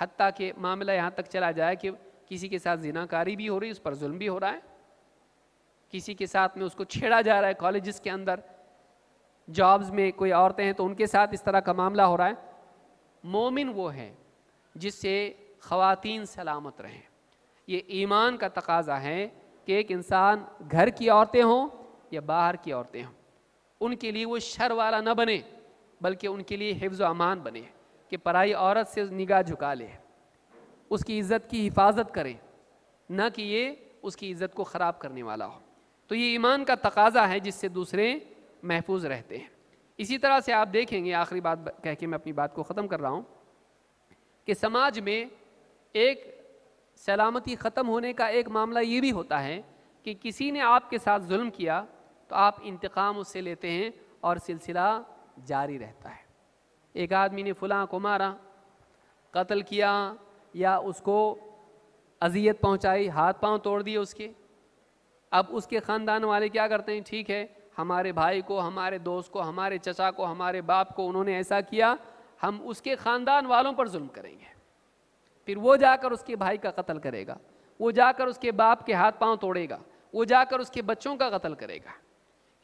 हती के मामला यहाँ तक चला जाए कि किसी के साथ जिनाकारी भी हो रही है उस पर जुल्म भी हो रहा है किसी के साथ में उसको छेड़ा जा रहा है कॉलेज़ के अंदर जॉब्स में कोई औरतें हैं तो उनके साथ इस तरह का मामला हो रहा है मोमिन वो है जिससे ख़वातीन सलामत रहें ये ईमान का तकाजा है कि एक इंसान घर की औरतें हों या बाहर की औरतें हों उनके लिए वो शर वाला न बने बल्कि उनके लिए हिफ्ज़ अमान बने कि पराई औरत से निगाह झुका ले उसकी इज़्ज़त की हिफाजत करें न कि ये उसकी इज़्ज़त को ख़राब करने वाला हो तो ये ईमान का तकाजा है जिससे दूसरे महफूज रहते हैं इसी तरह से आप देखेंगे आखिरी बात कह के मैं अपनी बात को ख़त्म कर रहा हूँ कि समाज में एक सलामती ख़त्म होने का एक मामला ये भी होता है कि किसी ने आपके साथ जुल्म किया तो आप इंतकाम उससे लेते हैं और सिलसिला जारी रहता है एक आदमी ने फलां को मारा कत्ल किया या उसको अजियत पहुंचाई हाथ पांव तोड़ दिए उसके अब उसके ख़ानदान वाले क्या करते हैं ठीक है हमारे भाई को हमारे दोस्त को हमारे चचा को हमारे बाप को उन्होंने ऐसा किया हम उसके ख़ानदान वालों पर जुल्म करेंगे फिर वो जाकर उसके भाई का कत्ल करेगा वो जाकर उसके बाप के हाथ पांव तोड़ेगा वो जाकर उसके बच्चों का कत्ल करेगा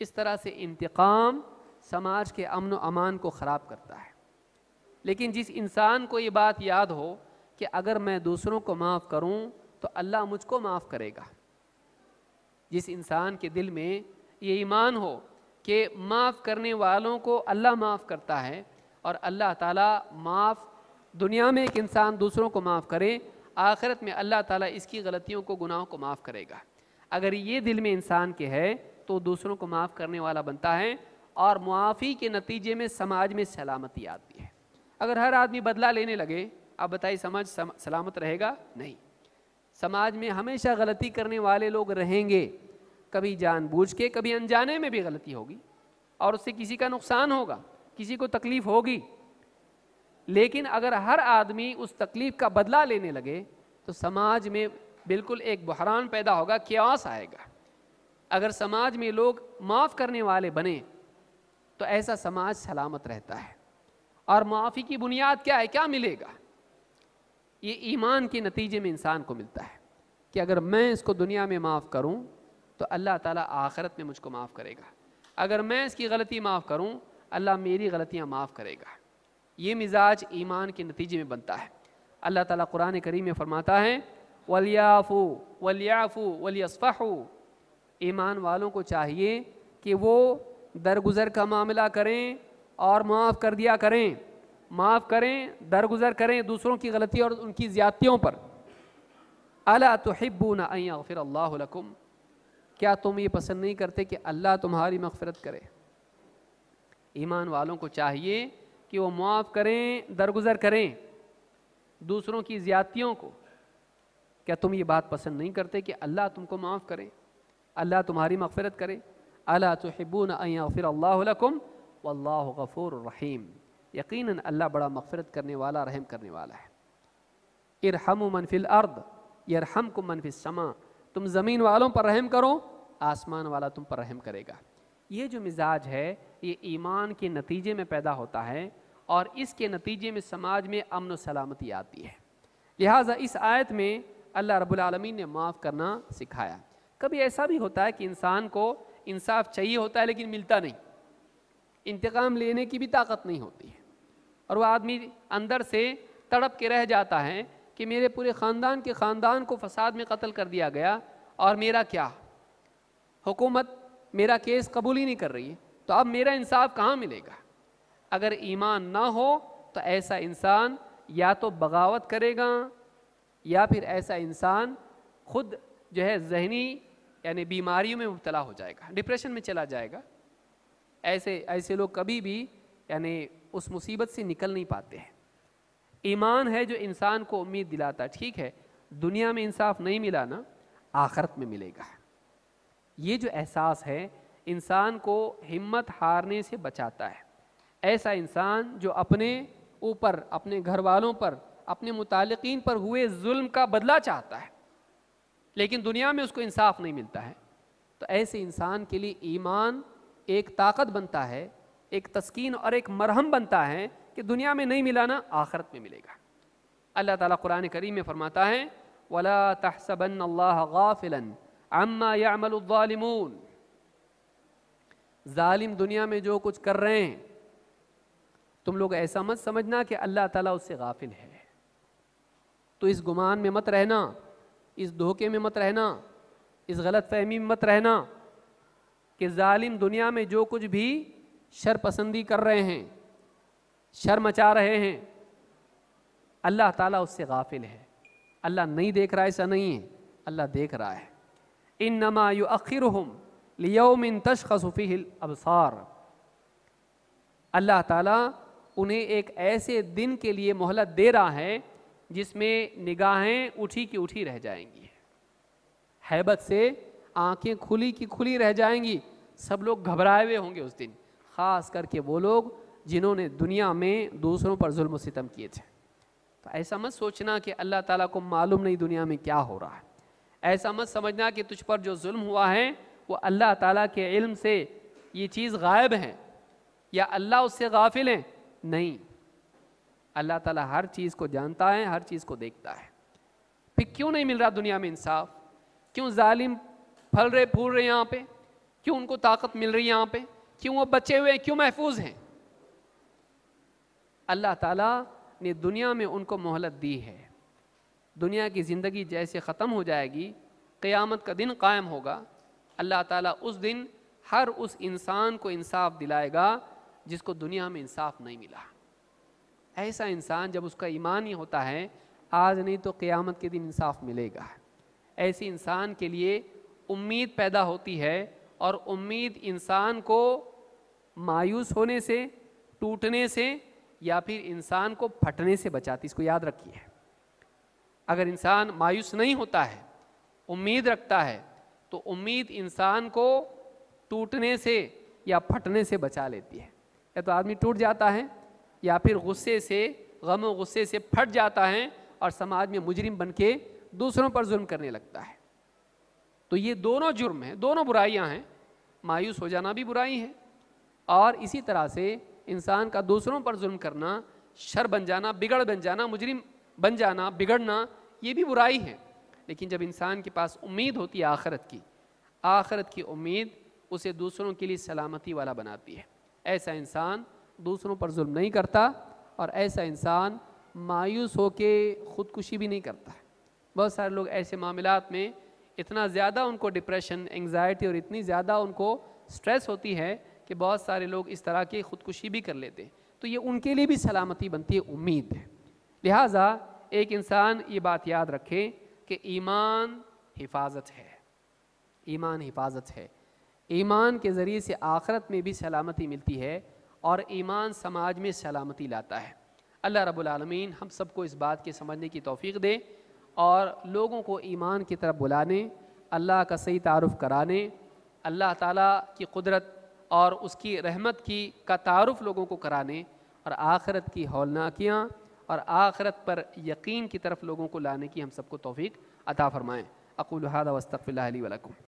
इस तरह से इंतकाम समाज के अमन अमान को ख़राब करता है लेकिन जिस इंसान को ये बात याद हो कि अगर मैं दूसरों को माफ़ करूँ तो अल्लाह मुझको माफ़ करेगा जिस इंसान के दिल में ये ईमान हो कि माफ़ करने वालों को अल्लाह माफ़ करता है और अल्लाह ताला माफ़ दुनिया में एक इंसान दूसरों को माफ़ करे आखिरत में अल्लाह ताला इसकी गलतियों को गुनाहों को माफ़ करेगा अगर ये दिल में इंसान के है तो दूसरों को माफ़ करने वाला बनता है और मुआफ़ी के नतीजे में समाज में सलामती आती है अगर हर आदमी बदला लेने लगे आप बताइए समाज सलामत रहेगा नहीं समाज में हमेशा गलती करने वाले लोग रहेंगे कभी जानबूझ के कभी अनजाने में भी गलती होगी और उससे किसी का नुकसान होगा किसी को तकलीफ होगी लेकिन अगर हर आदमी उस तकलीफ का बदला लेने लगे तो समाज में बिल्कुल एक बहरान पैदा होगा क्यास आएगा अगर समाज में लोग माफ़ करने वाले बने तो ऐसा समाज सलामत रहता है और माफ़ी की बुनियाद क्या है क्या मिलेगा ये ईमान के नतीजे में इंसान को मिलता है कि अगर मैं इसको दुनिया में माफ़ करूं तो अल्लाह ताला आखरत में मुझको माफ़ करेगा अगर मैं इसकी गलती माफ़ करूँ अल्लाह मेरी गलतियाँ माफ़ करेगा ये मिजाज ईमान के नतीजे में बनता है अल्लाह ताला कुरान करीम में फरमाता है वलियाफ़ू वलियाफ़ू वलियसफ़ू ईमान वालों को चाहिए कि वो दरगुजर का मामला करें और माफ़ कर दिया करें माफ़ करें दरगुजर करें दूसरों की गलती और उनकी ज़्यादतियों पर अला तो हिब्बू नफ़िर अल्लाम क्या तुम ये पसंद नहीं करते कि अल्लाह तुम्हारी मफफरत करे ईमान वालों को चाहिए कि वो मुआफ़ करें दरगुजर करें दूसरों की ज़्यादतियों को क्या तुम ये बात पसंद नहीं करते कि अल्लाह तुमको माफ़ करे अल्लाह तुम्हारी मफफरत करे तो तहबून फिर अल्लाम वल्ला गफ़ूर रहीम यकीन अल्लाह बड़ा मफफरत करने वाला रहम करने वाला है इरहम मनफिल अर्द यरहम को मनफिल समा तुम ज़मीन वालों पर रहम करो आसमान वाला तुम पर रहम करेगा ये जो मिजाज है ये ईमान के नतीजे में पैदा होता है और इसके नतीजे में समाज में अमन सलामती आती है लिहाजा इस आयत में अल्लाह रबालमीन ने माफ़ करना सिखाया कभी ऐसा भी होता है कि इंसान को इंसाफ चाहिए होता है लेकिन मिलता नहीं इंतकाम लेने की भी ताकत नहीं होती है और वह आदमी अंदर से तड़प के रह जाता है कि मेरे पूरे ख़ानदान के ख़ानदान को फसाद में कत्ल कर दिया गया और मेरा क्या हुकूमत मेरा केस कबूल ही नहीं कर रही है तो अब मेरा इंसाफ कहाँ मिलेगा अगर ईमान ना हो तो ऐसा इंसान या तो बगावत करेगा या फिर ऐसा इंसान खुद जो है जहनी यानी बीमारियों में मुबतला हो जाएगा डिप्रेशन में चला जाएगा ऐसे ऐसे लोग कभी भी यानी उस मुसीबत से निकल नहीं पाते हैं ईमान है जो इंसान को उम्मीद दिलाता ठीक है दुनिया में इंसाफ नहीं मिला ना आखरत में मिलेगा ये जो एहसास है इंसान को हिम्मत हारने से बचाता है ऐसा इंसान जो अपने ऊपर अपने घर वालों पर अपने मुतालिकीन पर हुए जुल्म का बदला चाहता है लेकिन दुनिया में उसको इंसाफ नहीं मिलता है तो ऐसे इंसान के लिए ईमान एक ताकत बनता है एक तस्कीन और एक मरहम बनता है कि दुनिया में नहीं मिला ना आखरत में मिलेगा अल्लाह ताला कुरान करीम में फरमाता है वला तहसबन अल्लाह गाफिलन अम्मा यामलुद्दालिमून जालिम दुनिया में जो कुछ कर रहे हैं तुम लोग ऐसा मत समझना कि अल्लाह ताला उससे गाफिल है तो इस गुमान में मत रहना इस धोखे में मत रहना इस गलत फहमी में मत रहना कि जालिम दुनिया में जो कुछ भी शरपसंदी कर रहे हैं शर्म मचा रहे हैं अल्लाह ताला उससे गाफिल है अल्लाह नहीं देख रहा है ऐसा नहीं है अल्लाह देख रहा है इन नमा यु अखिर हम लियोमिन तशखसफ़ी अबसार अल्लाह ताला उन्हें एक ऐसे दिन के लिए मोहलत दे रहा है जिसमें निगाहें उठी की उठी रह जाएंगी हैबत से आंखें खुली की खुली रह जाएंगी सब लोग घबराए हुए होंगे उस दिन ख़ास करके वो लोग जिन्होंने दुनिया में दूसरों पर जुल्म सितम किए थे तो ऐसा मत सोचना कि अल्लाह ताला को मालूम नहीं दुनिया में क्या हो रहा है ऐसा मत समझना कि तुझ पर जो जुल्म हुआ है वो अल्लाह ताला के इल्म से ये चीज़ गायब है या अल्लाह उससे गाफिल हैं नहीं अल्लाह ताला हर चीज़ को जानता है हर चीज़ को देखता है फिर क्यों नहीं मिल रहा दुनिया में इंसाफ क्यों जालिम फल रहे फूल रहे यहाँ पर क्यों उनको ताकत मिल रही है यहाँ पर क्यों वो बचे हुए हैं क्यों महफूज हैं अल्लाह ताला ने दुनिया में उनको मोहलत दी है दुनिया की ज़िंदगी जैसे ख़त्म हो जाएगी क़यामत का दिन कायम होगा अल्लाह ताला उस दिन हर उस इंसान को इंसाफ दिलाएगा जिसको दुनिया में इंसाफ नहीं मिला ऐसा इंसान जब उसका ईमान ही होता है आज नहीं तो क़यामत के दिन इंसाफ मिलेगा ऐसे इंसान के लिए उम्मीद पैदा होती है और उम्मीद इंसान को मायूस होने से टूटने से या फिर इंसान को फटने से बचाती इसको याद रखिए अगर इंसान मायूस नहीं होता है उम्मीद रखता है तो उम्मीद इंसान को टूटने से या फटने से बचा लेती है या तो आदमी टूट जाता है या फिर गुस्से से गम गुस्से से फट जाता है और समाज में मुजरिम बन के दूसरों पर जुर्म करने लगता है तो ये दोनों जुर्म हैं दोनों बुराइयां हैं मायूस हो जाना भी बुराई है और इसी तरह से इंसान का दूसरों पर जुल्म करना शर बन जाना बिगड़ बन जाना मुजरिम बन जाना बिगड़ना ये भी बुराई है लेकिन जब इंसान के पास उम्मीद होती है आखरत की आखरत की उम्मीद उसे दूसरों के लिए सलामती वाला बनाती है ऐसा इंसान दूसरों पर जुल्म नहीं करता और ऐसा इंसान मायूस के ख़ुदकुशी भी नहीं करता है बहुत सारे लोग ऐसे मामला में इतना ज़्यादा उनको डिप्रेशन एंगजाइटी और इतनी ज़्यादा उनको स्ट्रेस होती है कि बहुत सारे लोग इस तरह की ख़ुदकुशी भी कर लेते हैं तो ये उनके लिए भी सलामती बनती है उम्मीद है लिहाजा एक इंसान ये बात याद रखे कि ईमान हिफाजत है ईमान हिफाजत है ईमान के ज़रिए से आखरत में भी सलामती मिलती है और ईमान समाज में सलामती लाता है अल्लाह रबालमीन हम सबको इस बात के समझने की तोफ़ी दे और लोगों को ईमान की तरफ बुलाने अल्लाह का सही तारफ़ कराने अल्लाह ताला की कुदरत और उसकी रहमत की का तारफ़ लोगों को कराने और आखरत की हौलनाकियाँ और आखरत पर यकीन की तरफ लोगों को लाने की हम सबको तोफ़ी अता फ़रमाएँ अकुल हादा वस्तफ़िल्लाकुम